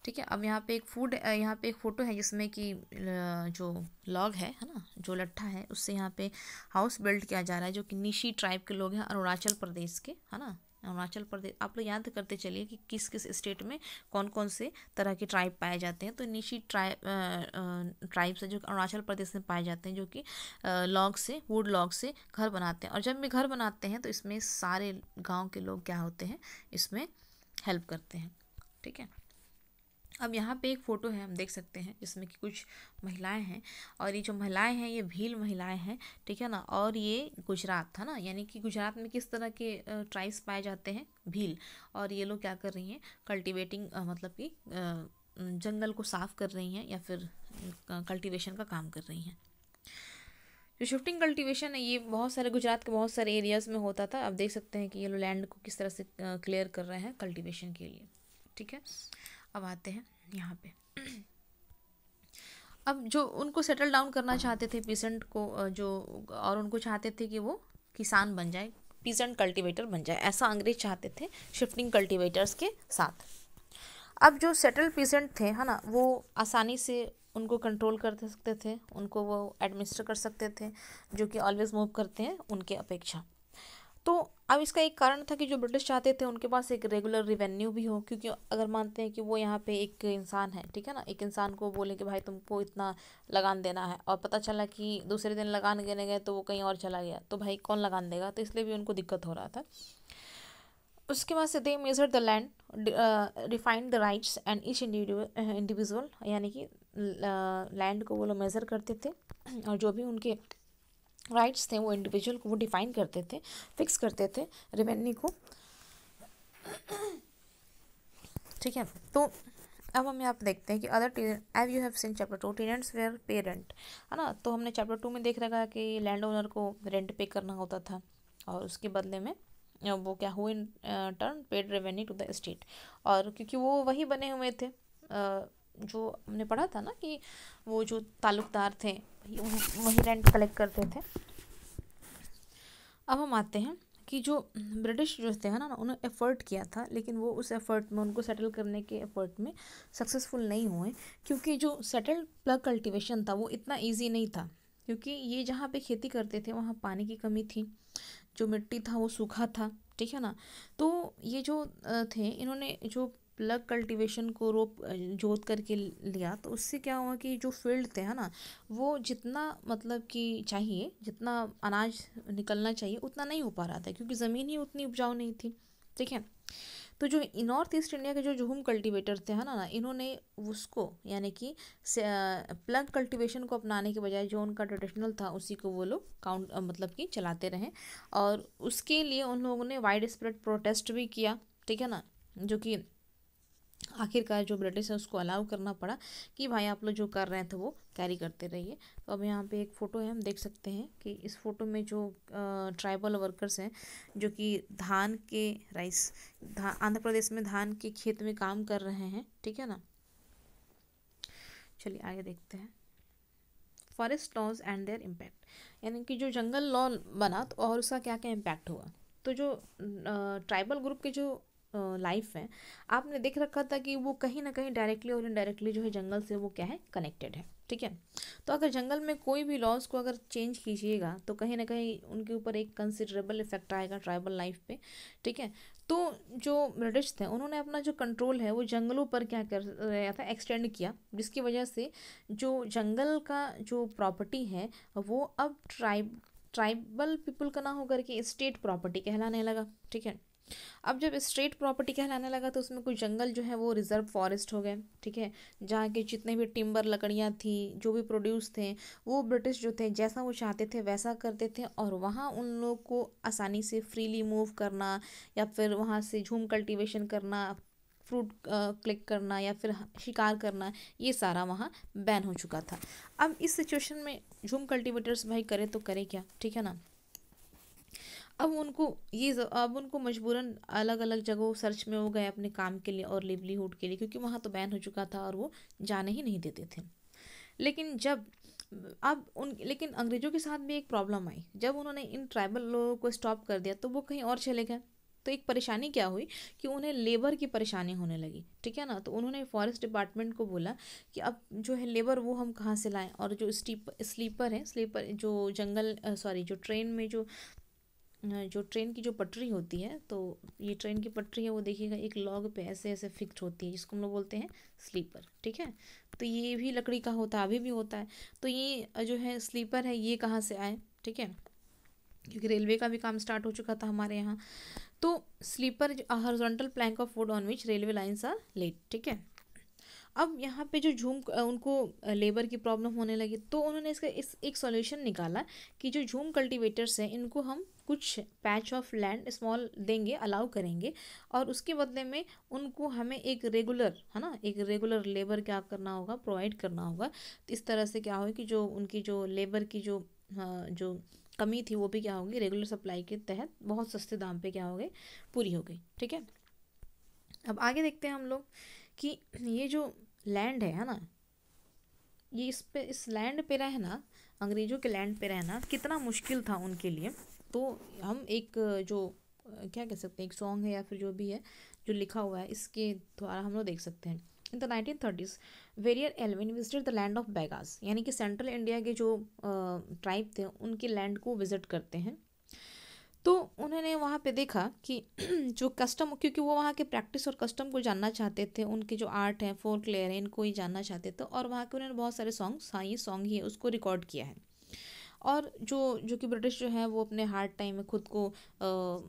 ठीक है अब यहाँ पे एक फूड यहाँ पे एक फ़ोटो है जिसमें कि जो लॉग है है ना जो लट्ठा है उससे यहाँ पे हाउस बिल्ड किया जा रहा है जो कि निशी ट्राइब के लोग हैं अरुणाचल प्रदेश के है ना अरुणाचल प्रदेश आप लोग याद करते चलिए कि किस किस स्टेट में कौन कौन से तरह के ट्राइब पाए जाते हैं तो निशी ट्राइब ट्राइब्स जो अरुणाचल प्रदेश में पाए जाते हैं जो कि लॉग से वुड लॉग से घर बनाते हैं और जब भी घर बनाते हैं तो इसमें सारे गाँव के लोग क्या होते हैं इसमें हेल्प करते हैं ठीक है अब यहाँ पे एक फ़ोटो है हम देख सकते हैं जिसमें कि कुछ महिलाएं हैं और ये जो महिलाएं हैं ये भील महिलाएं हैं ठीक है ना और ये गुजरात था ना यानी कि गुजरात में किस तरह के ट्राइब्स पाए जाते हैं भील और ये लोग क्या कर रही हैं कल्टिवेटिंग मतलब कि जंगल को साफ़ कर रही हैं या फिर कल्टिवेशन का काम कर रही हैं जो शिफ्टिंग कल्टीवेशन है ये बहुत सारे गुजरात के बहुत सारे एरियाज़ में होता था अब देख सकते हैं कि ये लोग लैंड को किस तरह से क्लियर कर रहे हैं कल्टिवेशन के लिए ठीक है अब आते हैं यहाँ पे अब जो उनको सेटल डाउन करना चाहते थे पीसेंट को जो और उनको चाहते थे कि वो किसान बन जाए पीसेंट कल्टीवेटर बन जाए ऐसा अंग्रेज चाहते थे शिफ्टिंग कल्टीवेटर्स के साथ अब जो सेटल पीसेंट थे है ना वो आसानी से उनको कंट्रोल कर सकते थे उनको वो एडमिनिस्टर कर सकते थे जो कि ऑलवेज मूव करते हैं उनके अपेक्षा तो अब इसका एक कारण था कि जो ब्रिटिश चाहते थे उनके पास एक रेगुलर रिवेन्यू भी हो क्योंकि अगर मानते हैं कि वो यहाँ पे एक इंसान है ठीक है ना एक इंसान को बोले कि भाई तुमको इतना लगान देना है और पता चला कि दूसरे दिन लगान देने गए तो वो कहीं और चला गया तो भाई कौन लगान देगा तो इसलिए भी उनको दिक्कत हो रहा था उसके बाद से they measure the land refined the rights and each individual यानी कि लैंड को वो लोग मेज़र करते थे और जो भी उनके राइट्स थे वो इंडिविजुअल को वो डिफाइन करते थे फिक्स करते थे रेवेन्यू को ठीक है तो अब हम आप देखते हैं कि अदर एव you have seen chapter two tenants where parent है ना तो हमने चैप्टर टू में देख रखा कि लैंड ओनर को रेंट पे करना होता था और उसके बदले में वो क्या हुए in turn paid revenue to the state और क्योंकि वो वही बने हुए थे जो हमने पढ़ा था ना कि वो जो ताल्लुकदार थे वहीं रेंट कलेक्ट करते थे अब हम आते हैं कि जो ब्रिटिश जो थे है ना उन्होंने एफ़र्ट किया था लेकिन वो उस एफ़र्ट में उनको सेटल करने के एफ़र्ट में सक्सेसफुल नहीं हुए क्योंकि जो सेटल प्लग कल्टीवेशन था वो इतना ईजी नहीं था क्योंकि ये जहाँ पे खेती करते थे वहाँ पानी की कमी थी जो मिट्टी था वो सूखा था ठीक है ना तो ये जो थे इन्होंने जो प्लग कल्टीवेशन को रोप जोत करके लिया तो उससे क्या हुआ कि जो फील्ड थे है ना वो जितना मतलब कि चाहिए जितना अनाज निकलना चाहिए उतना नहीं हो पा रहा था क्योंकि ज़मीन ही उतनी उपजाऊ नहीं थी ठीक है तो जो नॉर्थ ईस्ट इंडिया के जो झूम कल्टीवेटर थे है ना ना इन्होंने उसको यानी कि प्लग कल्टीवेशन को अपनाने के बजाय जो उनका ट्रेडिशनल था उसी को वो लोग काउंट मतलब कि चलाते रहे और उसके लिए उन लोगों ने वाइड स्प्रेड प्रोटेस्ट भी किया ठीक है ना जो कि आखिरकार जो ब्रिटिश है उसको अलाउ करना पड़ा कि भाई आप लोग जो कर रहे थे वो कैरी करते रहिए तो अब यहाँ पे एक फ़ोटो है हम देख सकते हैं कि इस फोटो में जो ट्राइबल वर्कर्स हैं जो कि धान के राइस आंध्र प्रदेश में धान के खेत में काम कर रहे हैं ठीक है ना चलिए आगे देखते हैं forest laws and their impact यानी कि जो जंगल लॉ बना तो और उसका क्या क्या इम्पैक्ट हुआ तो जो ट्राइबल ग्रुप के जो लाइफ है आपने देख रखा था कि वो कहीं ना कहीं डायरेक्टली और इनडायरेक्टली जो है जंगल से वो क्या है कनेक्टेड है ठीक है तो अगर जंगल में कोई भी लॉज को अगर चेंज कीजिएगा तो कहीं ना कहीं उनके ऊपर एक कंसिडरेबल इफेक्ट आएगा ट्राइबल लाइफ पे ठीक है तो जो ब्रिटिश थे उन्होंने अपना जो कंट्रोल है वो जंगलों पर क्या कर रहा था एक्सटेंड किया जिसकी वजह से जो जंगल का जो प्रॉपर्टी है वो अब ट्राइब ट्राइबल पीपल का ना होकर के स्टेट प्रॉपर्टी कहलाने लगा ठीक है अब जब स्टेट प्रॉपर्टी कहलाने लगा तो उसमें कुछ जंगल जो है वो रिजर्व फॉरेस्ट हो गए ठीक है जहाँ के जितने भी टिम्बर लकड़ियाँ थी जो भी प्रोड्यूस थे वो ब्रिटिश जो थे जैसा वो चाहते थे वैसा करते थे और वहाँ उन लोग को आसानी से फ्रीली मूव करना या फिर वहाँ से झूम कल्टिवेशन करना फ्रूट क्लिक करना या फिर शिकार करना ये सारा वहाँ बैन हो चुका था अब इस सिचुएशन में झूम कल्टिवेटर्स भाई करें तो करें क्या ठीक है ना अब उनको ये अब उनको मजबूरन अलग अलग जगहों सर्च में हो गए अपने काम के लिए और लिवलीहुड के लिए क्योंकि वहाँ तो बैन हो चुका था और वो जाने ही नहीं देते थे लेकिन जब अब उन लेकिन अंग्रेज़ों के साथ भी एक प्रॉब्लम आई जब उन्होंने इन ट्राइबल लोगों को स्टॉप कर दिया तो वो कहीं और चले गए तो एक परेशानी क्या हुई कि उन्हें लेबर की परेशानी होने लगी ठीक है ना तो उन्होंने फॉरेस्ट डिपार्टमेंट को बोला कि अब जो है लेबर वो हम कहाँ से लाएं और जो स्टीप स्लीपर है स्लीपर जो जंगल सॉरी जो ट्रेन में जो जो ट्रेन की जो पटरी होती है तो ये ट्रेन की पटरी है वो देखिएगा एक लॉग पे ऐसे ऐसे फिक्स होती है जिसको हम लोग बोलते हैं स्लीपर ठीक है तो ये भी लकड़ी का होता है अभी भी होता है तो ये जो है स्लीपर है ये कहाँ से आए ठीक है क्योंकि रेलवे का भी काम स्टार्ट हो चुका था हमारे यहाँ तो sleeper horizontal plank of wood on which railway lines are laid ठीक है अब यहाँ पे जो झूम उनको लेबर की प्रॉब्लम होने लगी तो उन्होंने इसका इस एक सॉल्यूशन निकाला कि जो झूम कल्टीवेटर्स हैं इनको हम कुछ पैच ऑफ लैंड स्मॉल देंगे अलाउ करेंगे और उसके बदले में उनको हमें एक रेगुलर है ना एक रेगुलर लेबर क्या करना होगा प्रोवाइड करना होगा तो इस तरह से क्या हो कि जो उनकी जो लेबर की जो जो कमी थी वो भी क्या होगी रेगुलर सप्लाई के तहत बहुत सस्ते दाम पे क्या हो गई पूरी हो गई ठीक है अब आगे देखते हैं हम लोग कि ये जो लैंड है है ना ये इस पे इस लैंड पे रहना अंग्रेज़ों के लैंड पे रहना कितना मुश्किल था उनके लिए तो हम एक जो क्या कह सकते हैं एक सॉन्ग है या फिर जो भी है जो लिखा हुआ है इसके द्वारा हम लोग देख सकते हैं in the nineteen thirties Verrier Elwin visited the land of Baigas यानी कि सेंट्रल इंडिया के जो ट्राइब थे उनके लैंड को विजिट करते हैं तो उन्होंने वहाँ पे देखा कि *clears throat* जो कस्टम क्योंकि वो वहाँ के प्रैक्टिस और कस्टम को जानना चाहते थे उनके जो आर्ट हैं फोक लेयर हैं इनको ही जानना चाहते थे और वहाँ के उन्होंने बहुत सारे सॉन्ग हाँ ये सॉन्ग ही उसको रिकॉर्ड किया है और जो जो कि ब्रिटिश जो है वो अपने हार्ड टाइम में खुद को आ,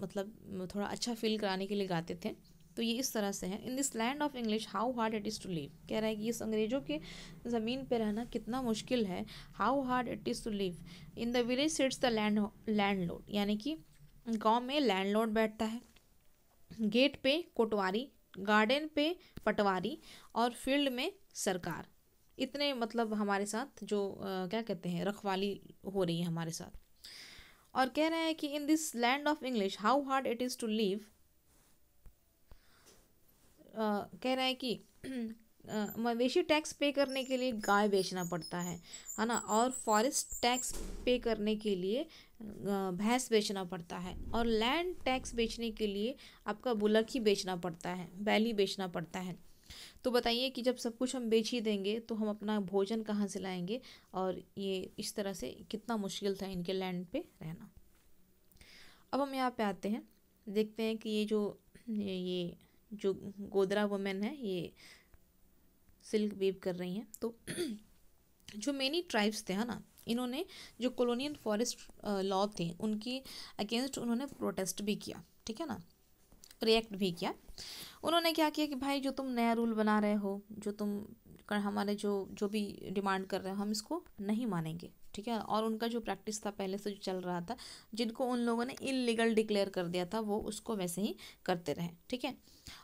मतलब थोड़ा अच्छा फील कराने के लिए गाते थे तो ये इस तरह से है in this land of English how hard it is to live कह रहा है कि इस अंग्रेज़ों के ज़मीन पर रहना कितना मुश्किल है how hard it is to live in the village sits the land landlord यानी कि गांव में लैंडलॉर्ड बैठता है गेट पे कोटवारी गार्डन पे पटवारी और फील्ड में सरकार इतने मतलब हमारे साथ जो आ, क्या कहते हैं रखवाली हो रही है हमारे साथ और कह रहे हैं कि in this land of English how hard it is to live कह रहे हैं कि *clears throat* मवेशी टैक्स पे करने के लिए गाय बेचना पड़ता है है ना और फॉरेस्ट टैक्स पे करने के लिए भैंस बेचना पड़ता है और लैंड टैक्स बेचने के लिए आपका बुलक ही बेचना पड़ता है बैली बेचना पड़ता है तो बताइए कि जब सब कुछ हम बेच ही देंगे तो हम अपना भोजन कहाँ से लाएंगे और ये इस तरह से कितना मुश्किल था इनके लैंड पे रहना अब हम यहाँ पे आते हैं देखते हैं कि ये जो ये जो गोदरा वुमेन है ये सिल्क वीव कर रही हैं तो *clears throat* जो मेनी ट्राइब्स थे है ना इन्होंने जो कॉलोनियल फॉरेस्ट लॉ थे उनकी अगेंस्ट उन्होंने प्रोटेस्ट भी किया ठीक है ना रिएक्ट भी किया उन्होंने क्या किया कि भाई जो तुम नया रूल बना रहे हो जो तुम हमारे जो जो भी डिमांड कर रहे हो हम इसको नहीं मानेंगे ठीक है और उनका जो प्रैक्टिस था पहले से जो चल रहा था जिनको उन लोगों ने इलीगल डिक्लेयर कर दिया था वो उसको वैसे ही करते रहे ठीक है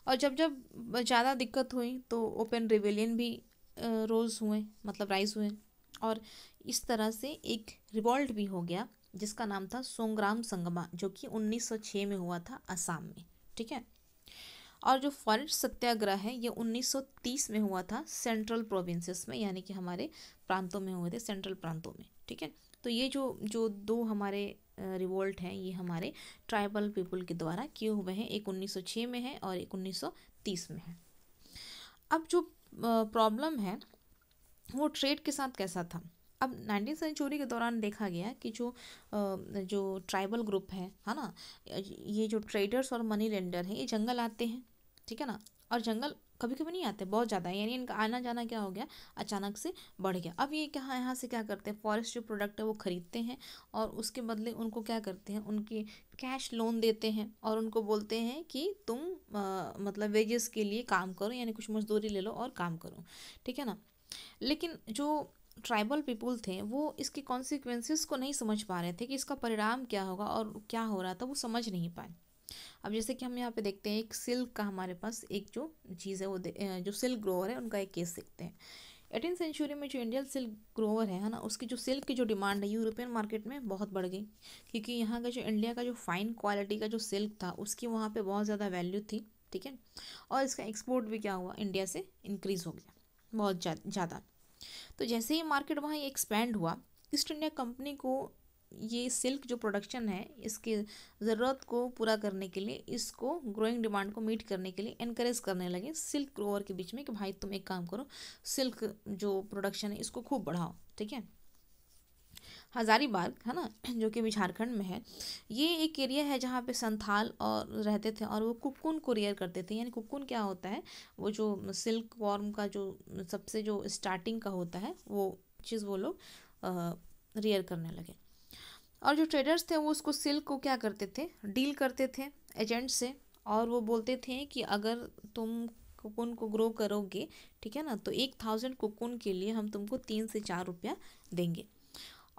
और जब जब ज़्यादा दिक्कत हुई तो ओपन रिवेलियन भी रोज़ हुए मतलब राइज हुए और इस तरह से एक रिवॉल्ट भी हो गया जिसका नाम था सोंग्राम संगमा जो कि 1906 में हुआ था असम में ठीक है और जो फॉरेस्ट सत्याग्रह है ये 1930 में हुआ था सेंट्रल प्रोविंसेस में यानी कि हमारे प्रांतों में हुए थे सेंट्रल प्रांतों में ठीक है तो ये जो जो दो हमारे रिवोल्ट हैं ये हमारे ट्राइबल पीपल के द्वारा किए हुए हैं एक 1906 में है और एक 1930 में है अब जो प्रॉब्लम है वो ट्रेड के साथ कैसा था अब नाइनटीन सेंचुरी के दौरान देखा गया कि जो जो ट्राइबल ग्रुप है है ना ये जो ट्रेडर्स और मनी लेंडर हैं ये जंगल आते हैं ठीक है ना और जंगल कभी कभी नहीं आते बहुत ज़्यादा यानी इनका आना जाना क्या हो गया अचानक से बढ़ गया अब ये कहाँ यहाँ से क्या करते हैं फॉरेस्ट जो प्रोडक्ट है वो ख़रीदते हैं और उसके बदले उनको क्या करते हैं उनके कैश लोन देते हैं और उनको बोलते हैं कि तुम आ, मतलब वेजेस के लिए काम करो यानी कुछ मजदूरी ले लो और काम करो ठीक है ना लेकिन जो ट्राइबल पीपुल थे वो इसके कॉन्सिक्वेंसेस को नहीं समझ पा रहे थे कि इसका परिणाम क्या होगा और क्या हो रहा था वो समझ नहीं पाए अब जैसे कि हम यहाँ पे देखते हैं एक सिल्क का हमारे पास एक जो चीज़ है वो जो सिल्क ग्रोवर है उनका एक केस देखते हैं एटीन सेंचुरी में जो इंडियन सिल्क ग्रोवर है ना उसकी जो सिल्क की जो डिमांड है यूरोपियन मार्केट में बहुत बढ़ गई क्योंकि यहाँ का जो इंडिया का जो फाइन क्वालिटी का जो सिल्क था उसकी वहाँ पर बहुत ज़्यादा वैल्यू थी ठीक है और इसका एक्सपोर्ट भी क्या हुआ इंडिया से इंक्रीज़ हो गया बहुत ज़्यादा तो जैसे ही मार्केट वहाँ एक्सपेंड हुआ ईस्ट इंडिया कंपनी को ये सिल्क जो प्रोडक्शन है इसकी ज़रूरत को पूरा करने के लिए इसको ग्रोइंग डिमांड को मीट करने के लिए इनक्रेज करने लगे सिल्क ग्रोअर के बीच में कि भाई तुम एक काम करो सिल्क जो प्रोडक्शन है इसको खूब बढ़ाओ ठीक है हज़ारीबाग है ना जो कि अभी झारखंड में है ये एक एरिया है जहाँ पे संथाल और रहते थे और वो कुकुन को रेयर करते थे यानी कुकुन क्या होता है वो जो सिल्क वॉर्म का जो सबसे जो स्टार्टिंग का होता है वो चीज़ वो लोग रेयर करने लगे और जो ट्रेडर्स थे वो उसको सिल्क को क्या करते थे डील करते थे एजेंट से और वो बोलते थे कि अगर तुम कुकुन को ग्रो करोगे ठीक है ना तो एक थाउजेंड कुकुन के लिए हम तुमको तीन से चार रुपया देंगे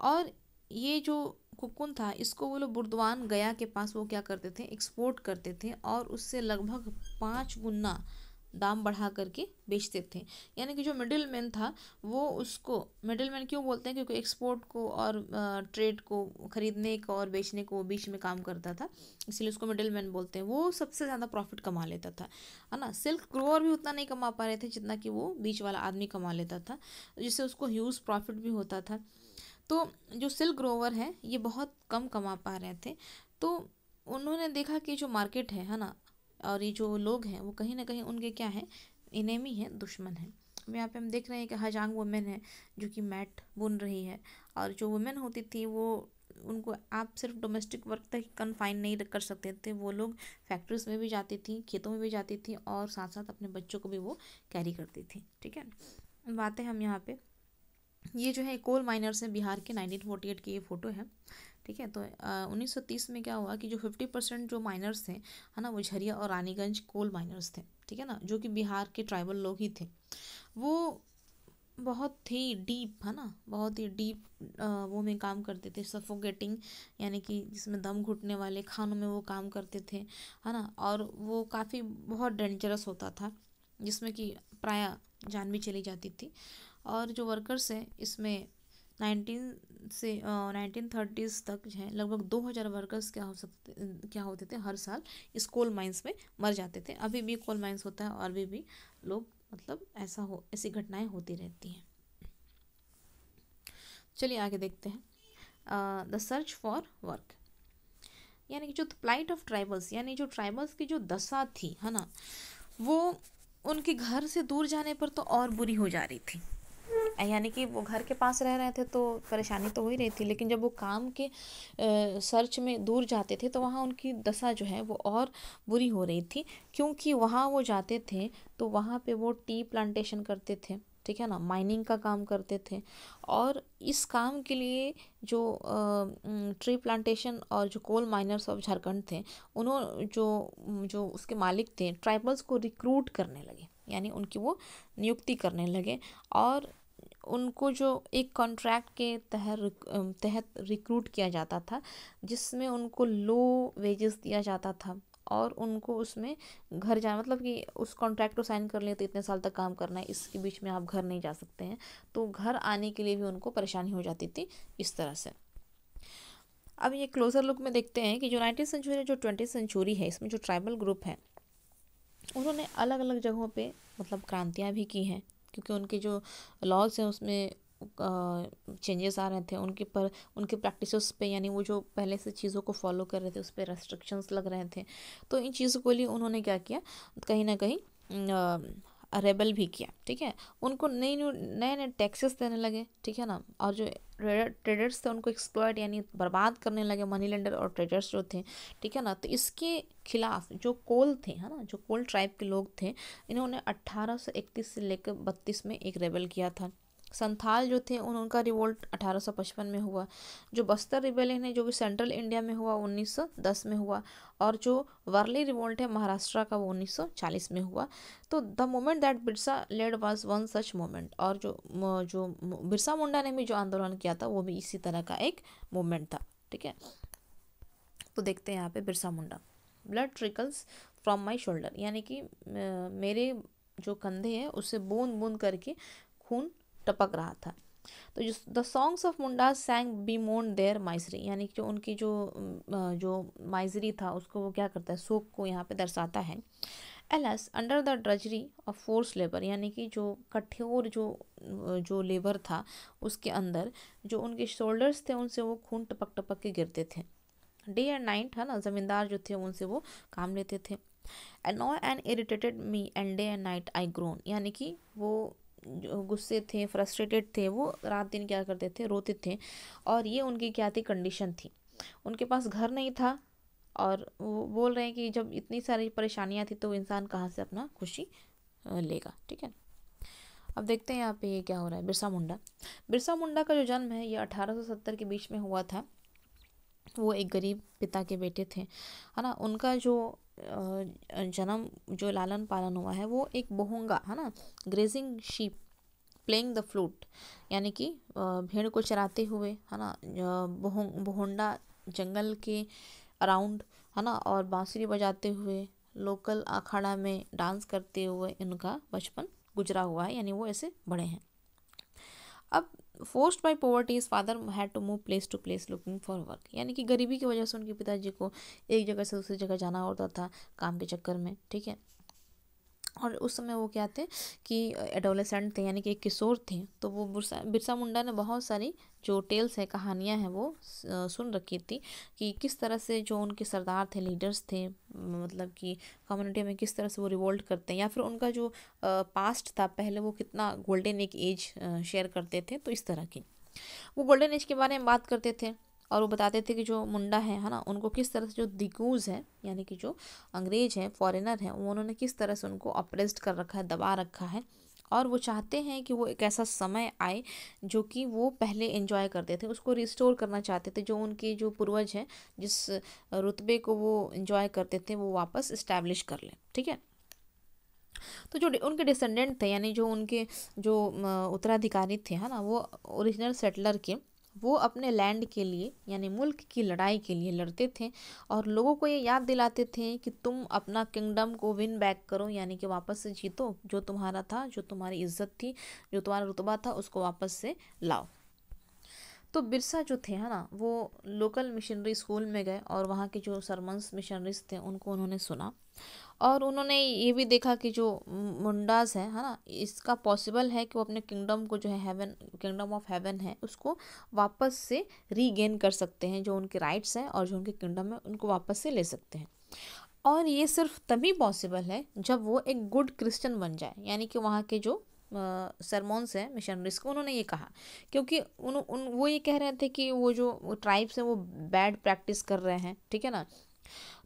और ये जो कुकुन था इसको वो लोग बुर्दवान गया के पास वो क्या करते थे एक्सपोर्ट करते थे और उससे लगभग पाँच गुना दाम बढ़ा करके बेचते थे यानी कि जो मिडिल मैन था वो उसको मिडिल मैन क्यों बोलते हैं क्योंकि एक्सपोर्ट को और ट्रेड को ख़रीदने को और बेचने को बीच में काम करता था इसलिए उसको मिडिल मैन बोलते हैं वो सबसे ज़्यादा प्रॉफिट कमा लेता था है ना सिल्क ग्रोअर भी उतना नहीं कमा पा रहे थे जितना कि वो बीच वाला आदमी कमा लेता था जिससे उसको ह्यूज प्रॉफिट भी होता था तो जो सिल्क ग्रोवर हैं ये बहुत कम कमा पा रहे थे तो उन्होंने देखा कि जो मार्केट है है ना और ये जो लोग हैं वो कहीं ना कहीं उनके क्या हैं इनेमी है दुश्मन है अब यहाँ पे हम देख रहे हैं कि हजांग वुमेन है जो कि मैट बुन रही है और जो वुमेन होती थी वो उनको आप सिर्फ डोमेस्टिक वर्क तक कन्फाइन नहीं कर सकते थे वो लोग फैक्ट्रीज में भी जाती थी खेतों में भी जाती थी और साथ साथ अपने बच्चों को भी वो कैरी करती थी ठीक है बातें हम यहाँ पे ये जो है कोल माइनर्स हैं बिहार के 1948 की ये फ़ोटो है ठीक है तो उन्नीस सौ तीस में क्या हुआ कि जो फिफ्टी परसेंट जो माइनर्स थे है ना वो झरिया और रानीगंज कोल माइनर्स थे ठीक है ना जो कि बिहार के ट्राइबल लोग ही थे वो बहुत ही डीप है ना बहुत ही डीप वो में काम करते थे सफोकेटिंग यानी कि जिसमें दम घुटने वाले खानों में वो काम करते थे है ना और वो काफ़ी बहुत डेंजरस होता था जिसमें कि प्राय जान भी चली जाती थी और जो वर्कर्स हैं इसमें नाइनटीन से नाइनटीन थर्टीज़ तक हैं लगभग दो हज़ार वर्कर्स क्या हो सकते क्या होते थे हर साल इस कोल माइंस में मर जाते थे अभी भी कोल माइंस होता है और अभी भी लोग मतलब ऐसा हो ऐसी घटनाएं होती रहती हैं चलिए आगे देखते हैं द सर्च फॉर वर्क यानी कि जो प्लाइट ऑफ ट्राइबल्स यानी जो ट्राइबल्स की जो दशा थी है ना वो उनके घर से दूर जाने पर तो और बुरी हो जा रही थी यानी कि वो घर के पास रह रहे थे तो परेशानी तो हो ही रही थी लेकिन जब वो काम के सर्च में दूर जाते थे तो वहाँ उनकी दशा जो है वो और बुरी हो रही थी क्योंकि वहाँ वो जाते थे तो वहाँ पे वो टी प्लांटेशन करते थे ठीक है ना माइनिंग का काम करते थे और इस काम के लिए जो ट्री प्लांटेशन और जो कोल माइनर्स ऑफ झारखंड थे उन्होंने जो जो उसके मालिक थे ट्राइबल्स को रिक्रूट करने लगे यानी उनकी वो नियुक्ति करने लगे और उनको जो एक कॉन्ट्रैक्ट के तहत तहत रिक्रूट किया जाता था जिसमें उनको लो वेजेस दिया जाता था और उनको उसमें घर जाना मतलब कि उस कॉन्ट्रैक्ट को साइन कर लिए तो इतने साल तक काम करना है इसके बीच में आप घर नहीं जा सकते हैं तो घर आने के लिए भी उनको परेशानी हो जाती थी इस तरह से अब ये क्लोजर लुक में देखते हैं कि जो नाइनटीन सेंचुरी जो ट्वेंटी सेंचुरी है इसमें जो ट्राइबल ग्रुप है उन्होंने अलग अलग जगहों पे मतलब क्रांतियाँ भी की हैं क्योंकि उनके जो लॉज हैं उसमें चेंजेस आ रहे थे उनके पर उनके प्रैक्टिस पे यानी वो जो पहले से चीज़ों को फॉलो कर रहे थे उस पर रेस्ट्रिक्शंस लग रहे थे तो इन चीज़ों के लिए उन्होंने क्या किया कहीं ना कहीं रेबल भी किया ठीक है उनको नई नए नए टैक्सेस देने लगे ठीक है ना और जो ट्रेडर्स थे उनको एक्सप्लॉयट यानी बर्बाद करने लगे मनी लेंडर और ट्रेडर्स जो थे ठीक है ना तो इसके खिलाफ जो कोल थे है ना जो कोल ट्राइब के लोग थे इन्होंने अट्ठारह से से लेकर बत्तीस में एक रेबल किया था संथाल जो थे उन उनका रिवोल्ट 1855 में हुआ जो बस्तर रिबेलियन है जो कि सेंट्रल इंडिया में हुआ 1910 में हुआ और जो वर्ली रिवोल्ट है महाराष्ट्र का वो 1940 में हुआ तो the moment that Birsa led was one such moment और जो जो बिरसा मुंडा ने भी जो आंदोलन किया था वो भी इसी तरह का एक मोमेंट था ठीक है तो देखते हैं यहाँ पे Birsa Munda blood trickles from my shoulder यानी कि मेरे जो कंधे हैं उससे बूंद बूंद करके खून टपक रहा था तो जो the songs of Munda sang bemoan their misery यानी कि जो उनकी जो जो माइजरी था उसको वो क्या करता है सोख को यहाँ पे दर्शाता है alas under the drudgery of force labour यानी कि जो कठोर जो जो लेबर था उसके अंदर जो उनके शोल्डर्स थे उनसे वो खून टपक टपक के गिरते थे डे एंड नाइट है ना ज़मींदार जो थे उनसे वो काम लेते थे annoy and irritated me and day and night I groan यानी कि वो गुस्से थे फ्रस्ट्रेटेड थे वो रात दिन क्या करते थे रोते थे और ये उनकी क्या थी कंडीशन थी उनके पास घर नहीं था और वो बोल रहे हैं कि जब इतनी सारी परेशानियाँ थी तो इंसान कहाँ से अपना खुशी लेगा ठीक है अब देखते हैं यहाँ पे ये क्या हो रहा है बिरसा मुंडा बिरसा मुंडा का जो जन्म है ये 1870 के बीच में हुआ था वो एक गरीब पिता के बेटे थे है ना उनका जो जन्म जो लालन पालन हुआ है वो एक बोहोंगा है ना grazing sheep playing the flute यानी कि भेड़ को चराते हुए है ना बहुंडा बोहोंडा जंगल के अराउंड है ना और बांसुरी बजाते हुए लोकल अखाड़ा में डांस करते हुए इनका बचपन गुजरा हुआ है यानी वो ऐसे बड़े हैं अब forced by poverty is father had to move place to place looking for work यानी कि गरीबी की वजह से उनके पिताजी को एक जगह से दूसरी जगह जाना होता था काम के चक्कर में ठीक है और उस समय वो क्या थे कि एडोलेसेंट थे यानी कि एक किशोर थे तो वो बिरसा बिरसा मुंडा ने बहुत सारी जो टेल्स है कहानियाँ हैं वो सुन रखी थी कि किस तरह से जो उनके सरदार थे लीडर्स थे मतलब कि कम्युनिटी में किस तरह से वो रिवोल्ट करते हैं या फिर उनका जो पास्ट था पहले वो कितना गोल्डन एक एज शेयर करते थे तो इस तरह की वो गोल्डन एज के बारे में बात करते थे और वो बताते थे कि जो मुंडा है है ना उनको किस तरह से जो दिगूज हैं यानी कि जो अंग्रेज हैं फॉरेनर हैं उन्होंने किस तरह से उनको अप्रेस्ड कर रखा है दबा रखा है और वो चाहते हैं कि वो एक ऐसा समय आए जो कि वो पहले इन्जॉय करते थे उसको रिस्टोर करना चाहते थे जो उनके जो पूर्वज हैं जिस रुतबे को वो इन्जॉय करते थे वो वापस इस्टेब्लिश कर लें ठीक है तो जो उनके डिसेंडेंट थे यानी जो उनके जो उत्तराधिकारी थे है ना वो ओरिजिनल सेटलर के वो अपने लैंड के लिए यानी मुल्क की लड़ाई के लिए लड़ते थे और लोगों को ये याद दिलाते थे कि तुम अपना किंगडम को विन बैक करो यानी कि वापस से जीतो जो तुम्हारा था जो तुम्हारी इज्जत थी जो तुम्हारा रुतबा था उसको वापस से लाओ तो बिरसा जो थे है ना वो लोकल मिशनरी स्कूल में गए और वहाँ के जो सरमंस मिशनरीज थे उनको उन्होंने सुना और उन्होंने ये भी देखा कि जो मुंडाज है है ना इसका पॉसिबल है कि वो अपने किंगडम को जो है हेवन किंगडम ऑफ हेवन है उसको वापस से रीगेन कर सकते हैं जो उनके राइट्स हैं और जो उनके किंगडम है उनको वापस से ले सकते हैं और ये सिर्फ तभी पॉसिबल है जब वो एक गुड क्रिश्चियन बन जाए यानी कि वहाँ के जो सरमोन्स हैं मिशनरीज को उन्होंने ये कहा क्योंकि उन, उन वो ये कह रहे थे कि वो जो ट्राइब्स हैं वो बैड प्रैक्टिस कर रहे हैं ठीक है ना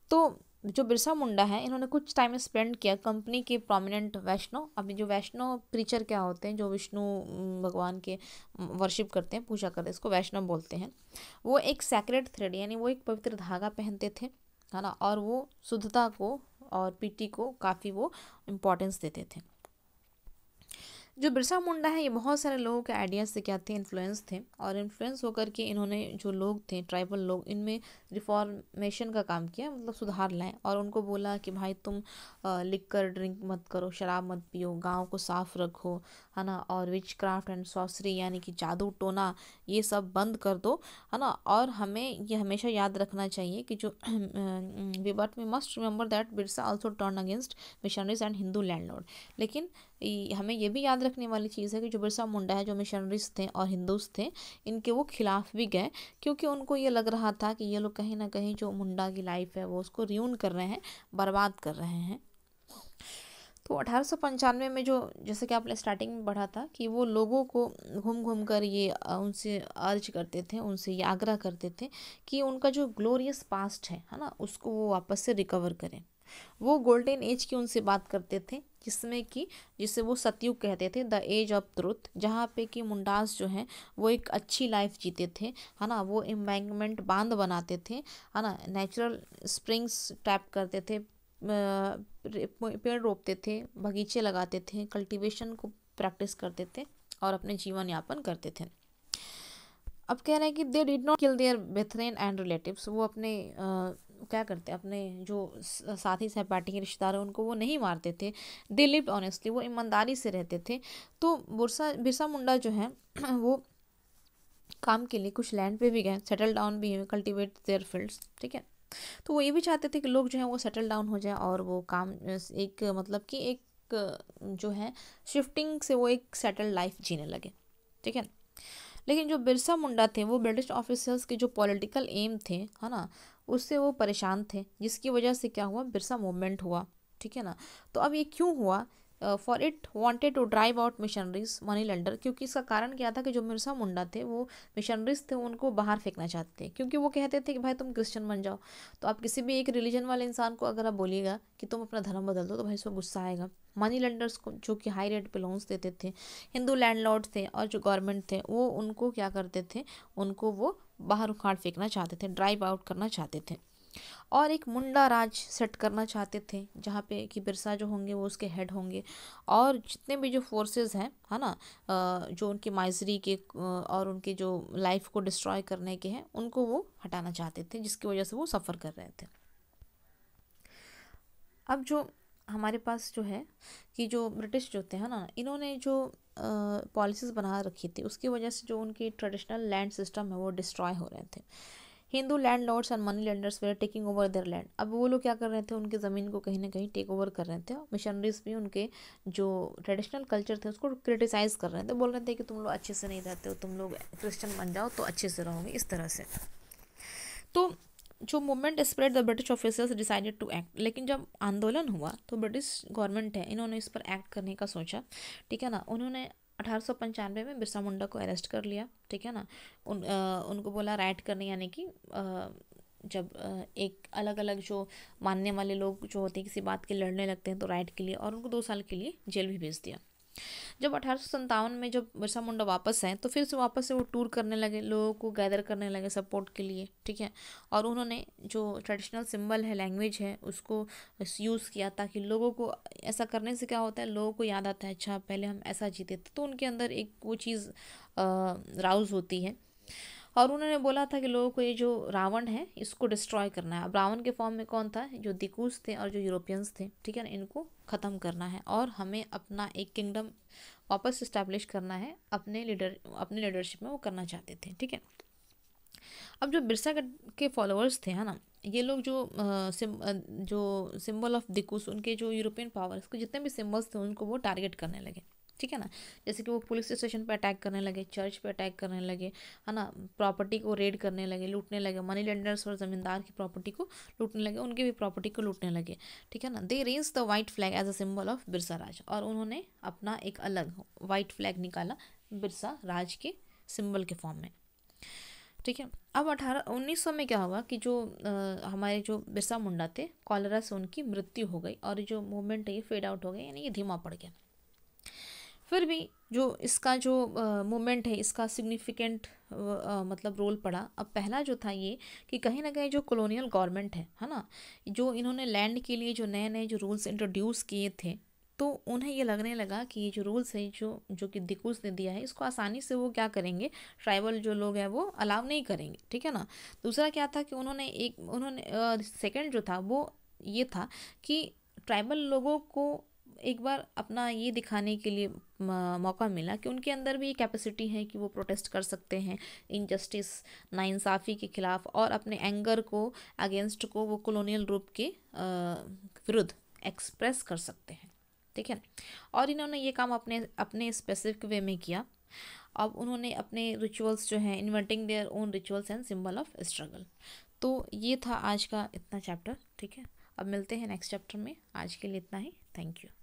तो जो बिरसा मुंडा है इन्होंने कुछ टाइम स्पेंड किया कंपनी के प्रोमिनेंट वैष्णव अभी जो वैष्णव प्रीचर क्या होते हैं जो विष्णु भगवान के वर्शिप करते हैं पूजा करते हैं इसको वैष्णव बोलते हैं वो एक सेक्रेट थ्रेड यानी वो एक पवित्र धागा पहनते थे है ना और वो शुद्धता को और पीटी को काफ़ी वो इम्पोर्टेंस देते थे जो बिरसा मुंडा है ये बहुत सारे लोगों के आइडियाज़ से क्या थे इन्फ्लुएंस थे और इन्फ्लुएंस होकर के इन्होंने जो लोग थे ट्राइबल लोग इनमें रिफॉर्मेशन का काम किया मतलब सुधार लाए और उनको बोला कि भाई तुम लिख कर ड्रिंक मत करो शराब मत पियो गाँव को साफ़ रखो है ना और विच क्राफ्ट एंड सॉसरी यानी कि जादू टोना ये सब बंद कर दो है ना और हमें ये हमेशा याद रखना चाहिए कि जो we but we must remember that Birsa also turn against missionaries and Hindu land लेकिन हमें यह भी याद रखने वाली चीज़ है कि जो बिरसा मुंडा है जो मिशनरीज थे और हिंदूज थे इनके वो खिलाफ भी गए क्योंकि उनको ये लग रहा था कि ये लोग कहीं ना कहीं जो मुंडा की लाइफ है वो उसको रियून कर रहे हैं बर्बाद कर रहे हैं तो अठारह में जो जैसे कि आपने स्टार्टिंग में पढ़ा था कि वो लोगों को घूम घूम कर ये उनसे अर्ज करते थे उनसे ये आग्रह करते थे कि उनका जो ग्लोरियस पास्ट है है ना उसको वो वापस से रिकवर करें वो गोल्डन एज की उनसे बात करते थे जिसमें कि जिसे वो सतयुग कहते थे द एज ऑफ ट्रुथ जहाँ पे कि मुंडास जो है वो एक अच्छी लाइफ जीते थे है ना वो एम्बैंकमेंट बांध बनाते थे है ना नेचुरल स्प्रिंग्स टैप करते थे पेड़ रोपते थे बगीचे लगाते थे कल्टीवेशन को प्रैक्टिस करते थे और अपने जीवन यापन करते थे अब कह रहे हैं कि they did not kill their brethren and relatives वो अपने आ, क्या करते अपने जो साथी सहपाठी के रिश्तेदार हैं उनको वो नहीं मारते थे दे लिव ऑनेस्टली वो ईमानदारी से रहते थे तो बुरसा बिरसा मुंडा जो है *clears throat* वो काम के लिए कुछ लैंड पे भी गए सेटल डाउन भी हुए कल्टिवेट देयर फील्ड्स ठीक है तो वो ये भी चाहते थे कि लोग जो है वो सेटल डाउन हो जाए और वो काम एक मतलब कि एक जो है शिफ्टिंग से वो एक सेटल लाइफ जीने लगे ठीक है लेकिन जो बिरसा मुंडा थे वो ब्रिटिश ऑफिसर्स के जो पॉलिटिकल एम थे है ना उससे वो परेशान थे जिसकी वजह से क्या हुआ बिरसा मूवमेंट हुआ ठीक है ना तो अब ये क्यों हुआ for it wanted to drive out missionaries money lender क्योंकि इसका कारण क्या था कि जो मिर्सा मुंडा थे वो मिशनरीज थे उनको बाहर फेंकना चाहते थे क्योंकि वो कहते थे कि भाई तुम क्रिश्चियन बन जाओ तो आप किसी भी एक रिलीजन वाले इंसान को अगर आप बोलिएगा कि तुम अपना धर्म बदल दो तो भाई उसको गुस्सा आएगा मनी लेंडर्स को जो कि हाई रेट पे लोन्स देते थे हिंदू लैंडलॉर्ड थे और जो गवर्नमेंट थे वो उनको क्या करते थे उनको वो बाहर उखाड़ फेंकना चाहते थे ड्राइव आउट करना चाहते थे और एक मुंडा राज सेट करना चाहते थे जहाँ पे कि बिरसा जो होंगे वो उसके हेड होंगे और जितने भी जो फोर्सेस हैं है ना जो उनकी माइजरी के और उनके जो लाइफ को डिस्ट्रॉय करने के हैं उनको वो हटाना चाहते थे जिसकी वजह से वो सफ़र कर रहे थे अब जो हमारे पास जो है कि जो ब्रिटिश जो थे है ना इन्होंने जो पॉलिसीज़ बना रखी थी उसकी वजह से जो उनकी ट्रेडिशनल लैंड सिस्टम है वो डिस्ट्रॉय हो रहे थे Hindu landlords and money lenders were taking over their land अब वो लोग क्या कर रहे थे उनकी ज़मीन को कहीं ना कहीं टेक ओवर कर रहे थे मिशनरीज भी उनके जो ट्रेडिशनल कल्चर थे उसको क्रिटिसाइज कर रहे थे बोल रहे थे कि तुम लोग अच्छे से नहीं रहते हो तुम लोग क्रिश्चन बन जाओ तो अच्छे से रहोगे इस तरह से तो जो movement spread the British officers decided to act लेकिन जब आंदोलन हुआ तो ब्रिटिश गवर्नमेंट है इन्होंने इस पर एक्ट करने का सोचा ठीक है ना उन्होंने अठारह में बिरसा मुंडा को अरेस्ट कर लिया ठीक है ना उन आ, उनको बोला राइट करने यानी कि जब एक अलग अलग जो मानने वाले लोग जो होते हैं किसी बात के लड़ने लगते हैं तो राइट के लिए और उनको दो साल के लिए जेल भी भेज दिया जब अठारह में जब बिरसा मुंडा वापस आए तो फिर से वापस से वो टूर करने लगे लोगों को गैदर करने लगे सपोर्ट के लिए ठीक है और उन्होंने जो ट्रेडिशनल सिंबल है लैंग्वेज है उसको यूज़ किया ताकि लोगों को ऐसा करने से क्या होता है लोगों को याद आता है अच्छा पहले हम ऐसा जीते थे तो उनके अंदर एक वो चीज़ राउज होती है और उन्होंने बोला था कि लोगों को ये जो रावण है इसको डिस्ट्रॉय करना है अब रावण के फॉर्म में कौन था जो दिकूस थे और जो यूरोपियंस थे ठीक है ना इनको ख़त्म करना है और हमें अपना एक किंगडम वापस इस्टेब्लिश करना है अपने लीडर अपने लीडरशिप में वो करना चाहते थे ठीक है अब जो बिरसा के फॉलोअर्स थे है ना ये लोग जो आ, सिम, जो सिंबल ऑफ दिकूस उनके जो यूरोपियन पावर्स के जितने भी सिम्बल्स थे उनको वो टारगेट करने लगे ठीक है ना जैसे कि वो पुलिस स्टेशन पे अटैक करने लगे चर्च पे अटैक करने लगे है ना प्रॉपर्टी को रेड करने लगे लूटने लगे मनी लेंडर्स और जमींदार की प्रॉपर्टी को लूटने लगे उनकी भी प्रॉपर्टी को लूटने लगे ठीक है ना दे रेंज the white flag as a symbol of Birsa Raj और उन्होंने अपना एक अलग वाइट फ्लैग निकाला बिरसा राज के सिंबल के फॉर्म में ठीक है अब अठारह उन्नीस सौ में क्या हुआ कि जो आ, हमारे जो बिरसा मुंडा थे कॉलरा से उनकी मृत्यु हो गई और जो मूवमेंट है ये फेड आउट हो गई यानी ये धीमा पड़ गया फिर भी जो इसका जो मोमेंट है इसका सिग्निफिकेंट मतलब रोल पड़ा अब पहला जो था ये कि कहीं ना कहीं जो कॉलोनियल गवर्नमेंट है है ना जो इन्होंने लैंड के लिए जो नए नए जो रूल्स इंट्रोड्यूस किए थे तो उन्हें ये लगने लगा कि ये जो रूल्स है जो जो कि दिकूस ने दिया है इसको आसानी से वो क्या करेंगे ट्राइबल जो लोग हैं वो अलाव नहीं करेंगे ठीक है ना दूसरा क्या था कि उन्होंने एक उन्होंने सेकेंड जो था वो ये था कि ट्राइबल लोगों को एक बार अपना ये दिखाने के लिए मौका मिला कि उनके अंदर भी ये कैपेसिटी है कि वो प्रोटेस्ट कर सकते हैं इनजस्टिस नाइंसाफ़ी के ख़िलाफ़ और अपने एंगर को अगेंस्ट को वो कॉलोनियल रूप के विरुद्ध एक्सप्रेस कर सकते हैं ठीक है और इन्होंने ये काम अपने अपने स्पेसिफिक वे में किया अब उन्होंने अपने रिचुअल्स जो हैं inverting their own rituals and symbol of struggle तो ये था आज का इतना चैप्टर ठीक है अब मिलते हैं नेक्स्ट चैप्टर में आज के लिए इतना ही थैंक यू